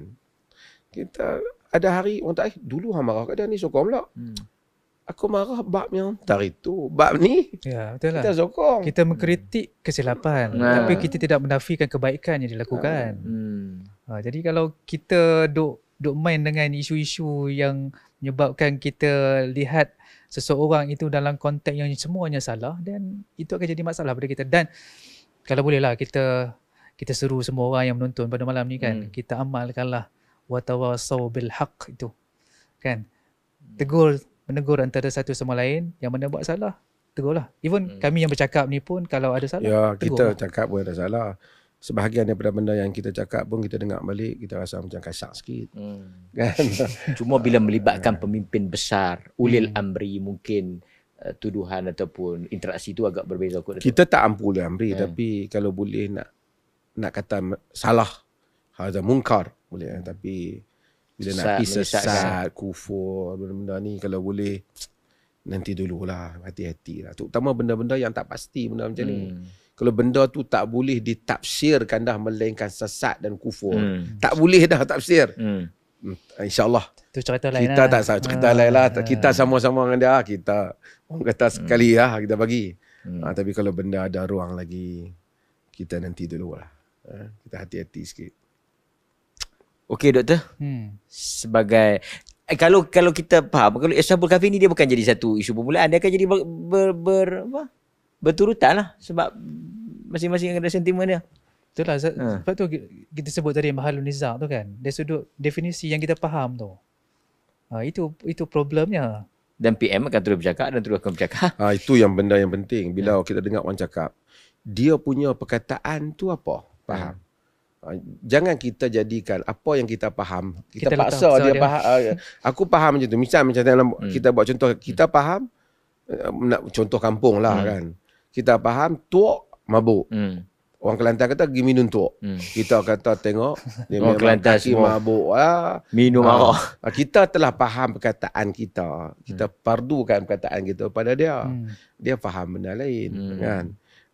Speaker 2: Kita ada hari orang tak dulu hang marah kat dia ni sokong pula. Hmm. Aku marah bab yang tar itu.
Speaker 4: Bab ni. Ya, betul lah. Kita sokong. Kita mengkritik kesilapan hmm. tapi kita tidak menafikan kebaikan yang dilakukan. Hmm. Ha, jadi kalau kita duk duk main dengan isu-isu yang menyebabkan kita lihat seseorang itu dalam konteks yang semuanya salah dan itu akan jadi masalah pada kita dan kalau bolehlah kita kita seru semua orang yang menonton pada malam ni kan hmm. kita amalkanlah watawasaw bil haq itu kan tegur menegur antara satu sama lain yang mana buat salah tegurlah even hmm. kami yang bercakap ni pun kalau ada salah ya kita
Speaker 2: cakap pun ada salah sebahagian daripada benda yang kita cakap pun kita dengar balik kita rasa macam kasar sikit
Speaker 4: hmm.
Speaker 2: kan cuma bila ah, melibatkan kan. pemimpin besar ulil hmm. amri mungkin eh,
Speaker 1: tuduhan ataupun interaksi
Speaker 2: itu agak berbeza Kita tak ampuh oleh Amri yeah. Hmm. tapi kalau boleh nak nak kata salah hadza munkar boleh hmm. tapi bila nak pergi sesat, kufur, benda-benda ni kalau boleh nanti dululah hati-hati lah. Terutama benda-benda yang tak pasti benda macam hmm. ni. Kalau benda tu tak boleh ditafsirkan dah melainkan sesat dan kufur. Hmm. Tak boleh dah tafsir. Hmm. hmm InsyaAllah.
Speaker 4: Itu cerita lain kita lah. Kita tak eh. cerita ah, lain lah. Kita
Speaker 2: sama-sama dengan dia. Ah. Kita orang kata hmm. sekali hmm. lah kita bagi. Hmm. Ha, tapi kalau benda ada ruang lagi kita nanti dululah. Eh, kita hati-hati sikit.
Speaker 1: Okey doktor. Hmm. Sebagai eh, kalau kalau kita faham kalau Ashabul Kahfi ni dia bukan jadi satu isu permulaan dia akan jadi ber,
Speaker 4: ber, ber apa? Berturutan lah sebab masing-masing ada sentimen dia. Betul lah. Ha. Sebab ha. tu kita sebut tadi Mahalun Nizam tu kan. Dari sudut definisi yang kita faham tu. Ha, itu itu problemnya.
Speaker 2: Dan PM akan terus bercakap dan terus akan bercakap. Ha, itu yang benda yang penting. Bila ha. kita dengar orang cakap, dia punya perkataan tu apa? Ha faham. Hmm. Ah, jangan kita jadikan apa yang kita faham kita, kita paksa dia, dia ya. faham. Ah, aku faham macam tu. Misal macam dalam hmm. kita buat contoh kita hmm. faham eh, nak contoh kampung lah hmm. kan. Kita faham tuak mabuk. Hmm. Orang Kelantan kata pergi minum tuak. Hmm. Kita kata tengok dia Orang Kelantan semua mabuk lah. Minum ah, marah. Ha. Kita telah faham perkataan kita. Kita hmm. pardukan perkataan kita pada dia. Hmm. Dia faham benda lain hmm. kan.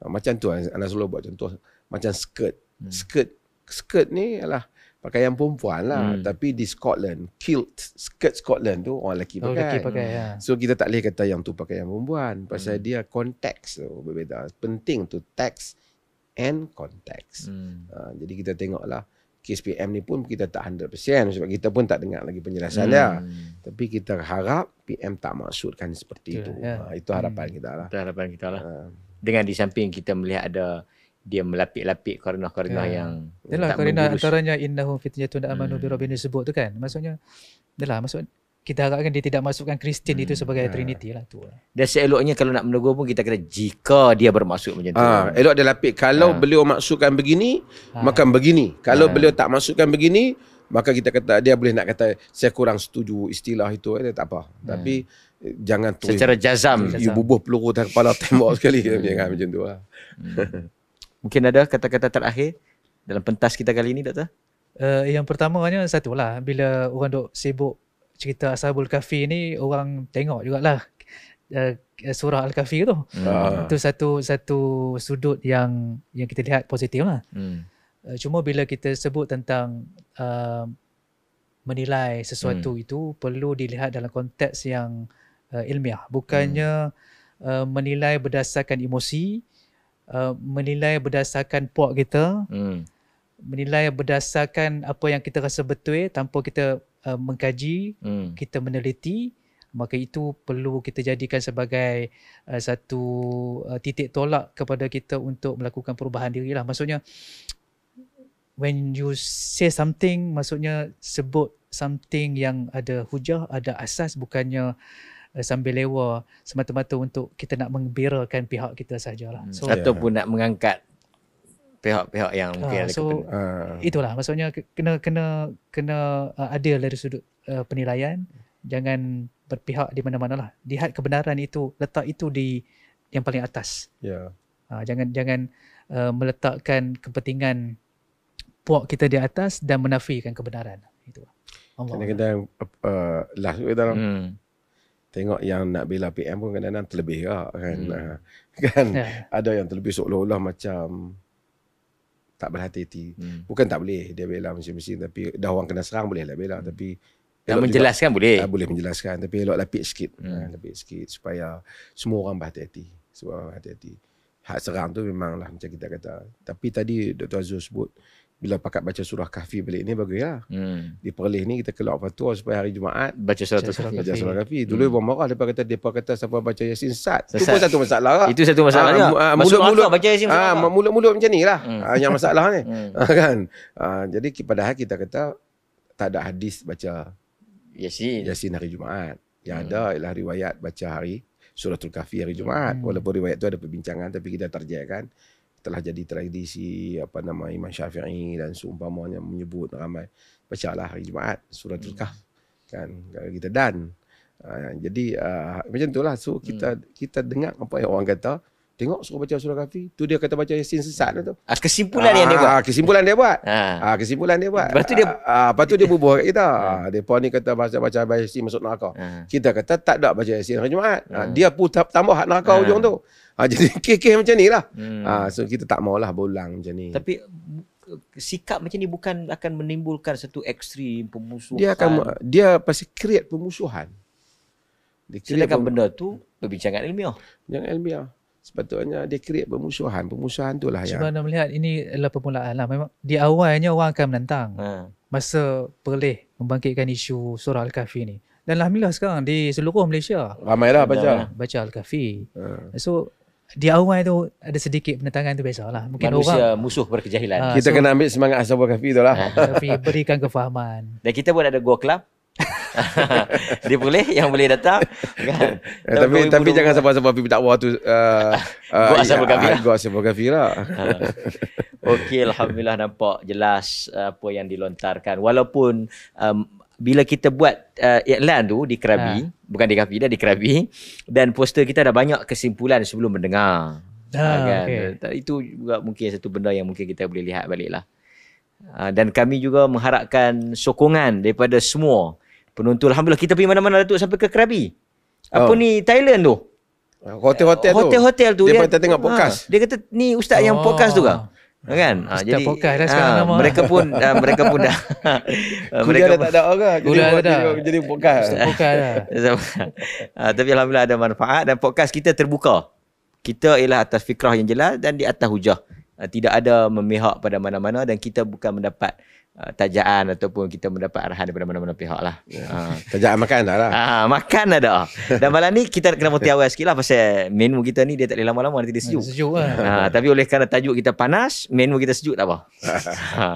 Speaker 2: Macam tu Anas Solo buat contoh macam skirt. Hmm. skirt skirt ni ialah pakaian perempuan lah hmm. tapi di Scotland kilt skirt Scotland tu orang lelaki oh, pakai, lelaki pakai hmm. ya. so kita tak boleh kata yang tu pakaian perempuan pasal hmm. dia konteks tu berbeza penting tu text and konteks. hmm. uh, jadi kita tengoklah KSPM ni pun kita tak 100% sebab kita pun tak dengar lagi penjelasan hmm. dia tapi kita harap PM tak maksudkan seperti Itulah, itu ya. uh, itu harapan
Speaker 1: hmm. kita lah itu harapan kita lah uh. dengan di samping kita melihat ada dia melapik-lapik karena-karena yeah. Ya. yang Yalah, tak karena antaranya
Speaker 4: innahum fitnatun amanu hmm. bi rabbina sebut tu kan maksudnya adalah maksud kita harapkan dia tidak masukkan Kristian hmm. itu sebagai yeah. trinity lah tu
Speaker 1: dan seeloknya
Speaker 2: kalau nak menegur pun kita kata jika dia bermaksud macam tu ha, elok dia lapik kalau ha. beliau maksudkan begini ha. Ah. maka begini kalau ha. beliau tak maksudkan begini maka kita kata dia boleh nak kata saya kurang setuju istilah itu eh, tak apa hmm. tapi eh, jangan tu secara jazam Ibu jazam. you bubuh peluru kepala tembok sekali hmm. macam tu lah hmm mungkin ada kata-kata terakhir
Speaker 1: dalam pentas kita kali ini doktor?
Speaker 4: Uh, yang pertama hanya satu lah bila orang dok sibuk cerita Ashabul Kahfi ni orang tengok jugalah uh, surah Al-Kahfi tu. Hmm. Itu satu satu sudut yang yang kita lihat positif lah. Hmm. Uh, cuma bila kita sebut tentang uh, menilai sesuatu hmm. itu perlu dilihat dalam konteks yang uh, ilmiah bukannya hmm. uh, menilai berdasarkan emosi uh, menilai berdasarkan puak kita hmm. menilai berdasarkan apa yang kita rasa betul tanpa kita uh, mengkaji hmm. kita meneliti maka itu perlu kita jadikan sebagai uh, satu uh, titik tolak kepada kita untuk melakukan perubahan diri lah. maksudnya when you say something maksudnya sebut something yang ada hujah ada asas bukannya Eh, sambil lewa semata-mata untuk kita nak mengembirakan pihak kita sajalah. Hmm. So yeah. ataupun
Speaker 1: ya. nak mengangkat pihak-pihak yang uh, mungkin ah, ada so, uh.
Speaker 4: itulah maksudnya kena kena kena uh, adil dari sudut uh, penilaian jangan berpihak di mana-mana lah. Lihat kebenaran itu letak itu di yang paling atas. Yeah. Ya. Uh, jangan jangan uh, meletakkan kepentingan puak kita di atas dan menafikan kebenaran. Itu. Allah.
Speaker 2: Kadang-kadang uh, last dalam hmm tengok yang nak bela PM pun kadang-kadang terlebih lah kan. Hmm. Ah, kan yeah. Ada yang terlebih seolah-olah macam tak berhati-hati. Hmm. Bukan tak boleh dia bela mesti-mesti, tapi dah orang kena serang boleh lah bela. Hmm. Tapi nak menjelaskan juga, boleh. Uh, boleh menjelaskan tapi elok lapik sikit. Hmm. Uh, ah, lapik sikit supaya semua orang berhati-hati. Semua orang berhati-hati. Hak serang tu memanglah macam kita kata. Tapi tadi Dr. Azul sebut bila pakat baca surah kahfi balik ni bagus lah. Hmm. Di perlis ni kita keluar fatwa supaya hari Jumaat baca surah, surah, surah, kahfi. surah kahfi. Hmm. Dulu hmm. orang marah. Dia kata, dia kata siapa baca Yasin sat. Itu pun satu masalah lah. Itu satu masalah lah. Ha, ah, Mulut-mulut baca Yasin Ah, masalah. Mulut-mulut macam ni lah. Hmm. Ha, yang masalah ni. Hmm. Ha, kan? Ha, jadi padahal kita kata tak ada hadis baca Yasin. Yasin hari Jumaat. Yang hmm. ada ialah riwayat baca hari Suratul Kahfi hari Jumaat. Hmm. Walaupun riwayat tu ada perbincangan tapi kita terjaya kan telah jadi tradisi apa nama Imam Syafi'i dan seumpamanya menyebut ramai bacalah hari Jumaat surah hmm. Al-Kahf kan kita dan uh, jadi uh, macam itulah so kita hmm. kita dengar apa yang orang kata Tengok suruh baca surah kafir. Tu dia kata baca Yasin sesat lah tu. Ah, kesimpulan ah, yang dia ah, buat. kesimpulan dia buat. Ah. ah kesimpulan dia buat. Lepas dia... Ah, ah, lepas tu dia bubuh kat kita. Ah. ah. Dia ni kata baca baca Yasin masuk neraka. Ah. Kita kata tak ada baca Yasin hari Jumaat. Ah. Ah. dia pun tambah hak neraka ah. ujung tu. Ah, jadi kekeh macam ni lah. Hmm. Ah, so kita tak maulah bolang macam ni. Tapi
Speaker 1: sikap macam ni bukan akan menimbulkan satu ekstrim pemusuhan. Dia akan
Speaker 2: dia pasti create pemusuhan. Dia create Sedangkan benda tu perbincangan ilmiah. Yang ilmiah sepatutnya dia create permusuhan. Permusuhan itulah yang... Cuma
Speaker 4: anda melihat ini adalah permulaan lah. Memang di awalnya orang akan menentang. Ha. Masa Perleh membangkitkan isu surah Al-Kahfi ni. Dan Alhamdulillah sekarang di seluruh Malaysia. Ramai lah baca. Baca Al-Kahfi. Ha. So di awal itu ada sedikit penentangan tu biasalah. Mungkin Manusia orang,
Speaker 1: musuh berkejahilan. Ha,
Speaker 4: kita so, kena
Speaker 2: ambil semangat Ashabul Kahfi itu lah. Ha. Tapi
Speaker 4: berikan kefahaman.
Speaker 1: Dan kita pun ada Go Club.
Speaker 2: dia boleh yang boleh datang kan? ya, tapi tapi jangan sebab-sebab pi tak tu uh, uh, ya, ah, gua sebab gafira lah. ha. okey
Speaker 1: alhamdulillah nampak jelas uh, apa yang dilontarkan walaupun um, bila kita buat uh, iklan tu di Krabi ha. bukan di Kafi dah di Krabi dan poster kita ada banyak kesimpulan sebelum mendengar ah, ha, kan? okay. itu juga mungkin satu benda yang mungkin kita boleh lihat baliklah uh, dan kami juga mengharapkan sokongan daripada semua Penuntut Alhamdulillah kita pergi mana-mana Datuk sampai ke Krabi. Apa oh. ni Thailand tu? Ah,
Speaker 2: hotel-hotel tu. Hotel-hotel tu. Dia, kata tengok ah, podcast. Ha.
Speaker 1: Dia kata ni ustaz oh. yang podcast tu ah, kan? kan ha, jadi pokai dah sekarang ha, mereka pun ha, mereka pun dah mereka dah tak ada orang jadi buat jadi, jadi pokai pokai ha, tapi alhamdulillah ada manfaat dan podcast kita terbuka kita ialah atas fikrah yang jelas dan di atas hujah ha, tidak ada memihak pada mana-mana dan kita bukan mendapat Ah, tajaan ataupun kita mendapat arahan daripada mana-mana pihak lah. Ha. tajaan makan dah lah. Ha, makan ada. Dan malam ni kita kena berhati awal sikit lah pasal menu kita ni dia tak boleh lama-lama nanti dia sejuk. sejuk lah. Ha, tapi oleh kerana tajuk kita panas, menu kita sejuk tak apa. ha.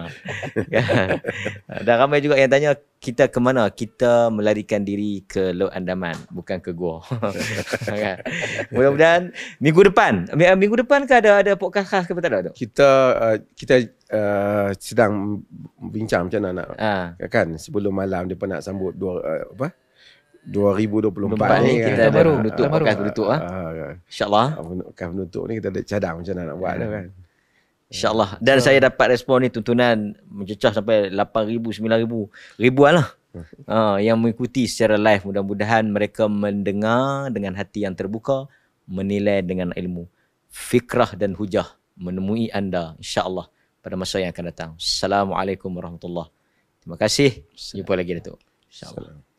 Speaker 1: Dan ramai juga yang tanya kita ke mana? Kita melarikan diri ke Laut Andaman, bukan ke gua. Kan? Mudah-mudahan
Speaker 2: minggu depan. Minggu depan ke ada ada podcast khas ke tak ada? Kita uh, kita uh, sedang bincang macam mana nak ha. kan sebelum malam dia pun nak sambut dua uh, apa 2024 ni kan. kita kan. baru menutup kan. akan menutup ah. Insya-Allah. Akan ah, menutup ni kita ada cadang macam mana nak buat dah kan. Insyaallah Dan so, ah. saya dapat
Speaker 1: respon ni tuntunan mencecah sampai 8000 9000 ribuan lah. Uh, yang mengikuti secara live mudah-mudahan mereka mendengar dengan hati yang terbuka menilai dengan ilmu fikrah dan hujah menemui anda insyaallah pada masa yang akan datang. Assalamualaikum warahmatullahi. Terima kasih. Jumpa lagi Datuk. insya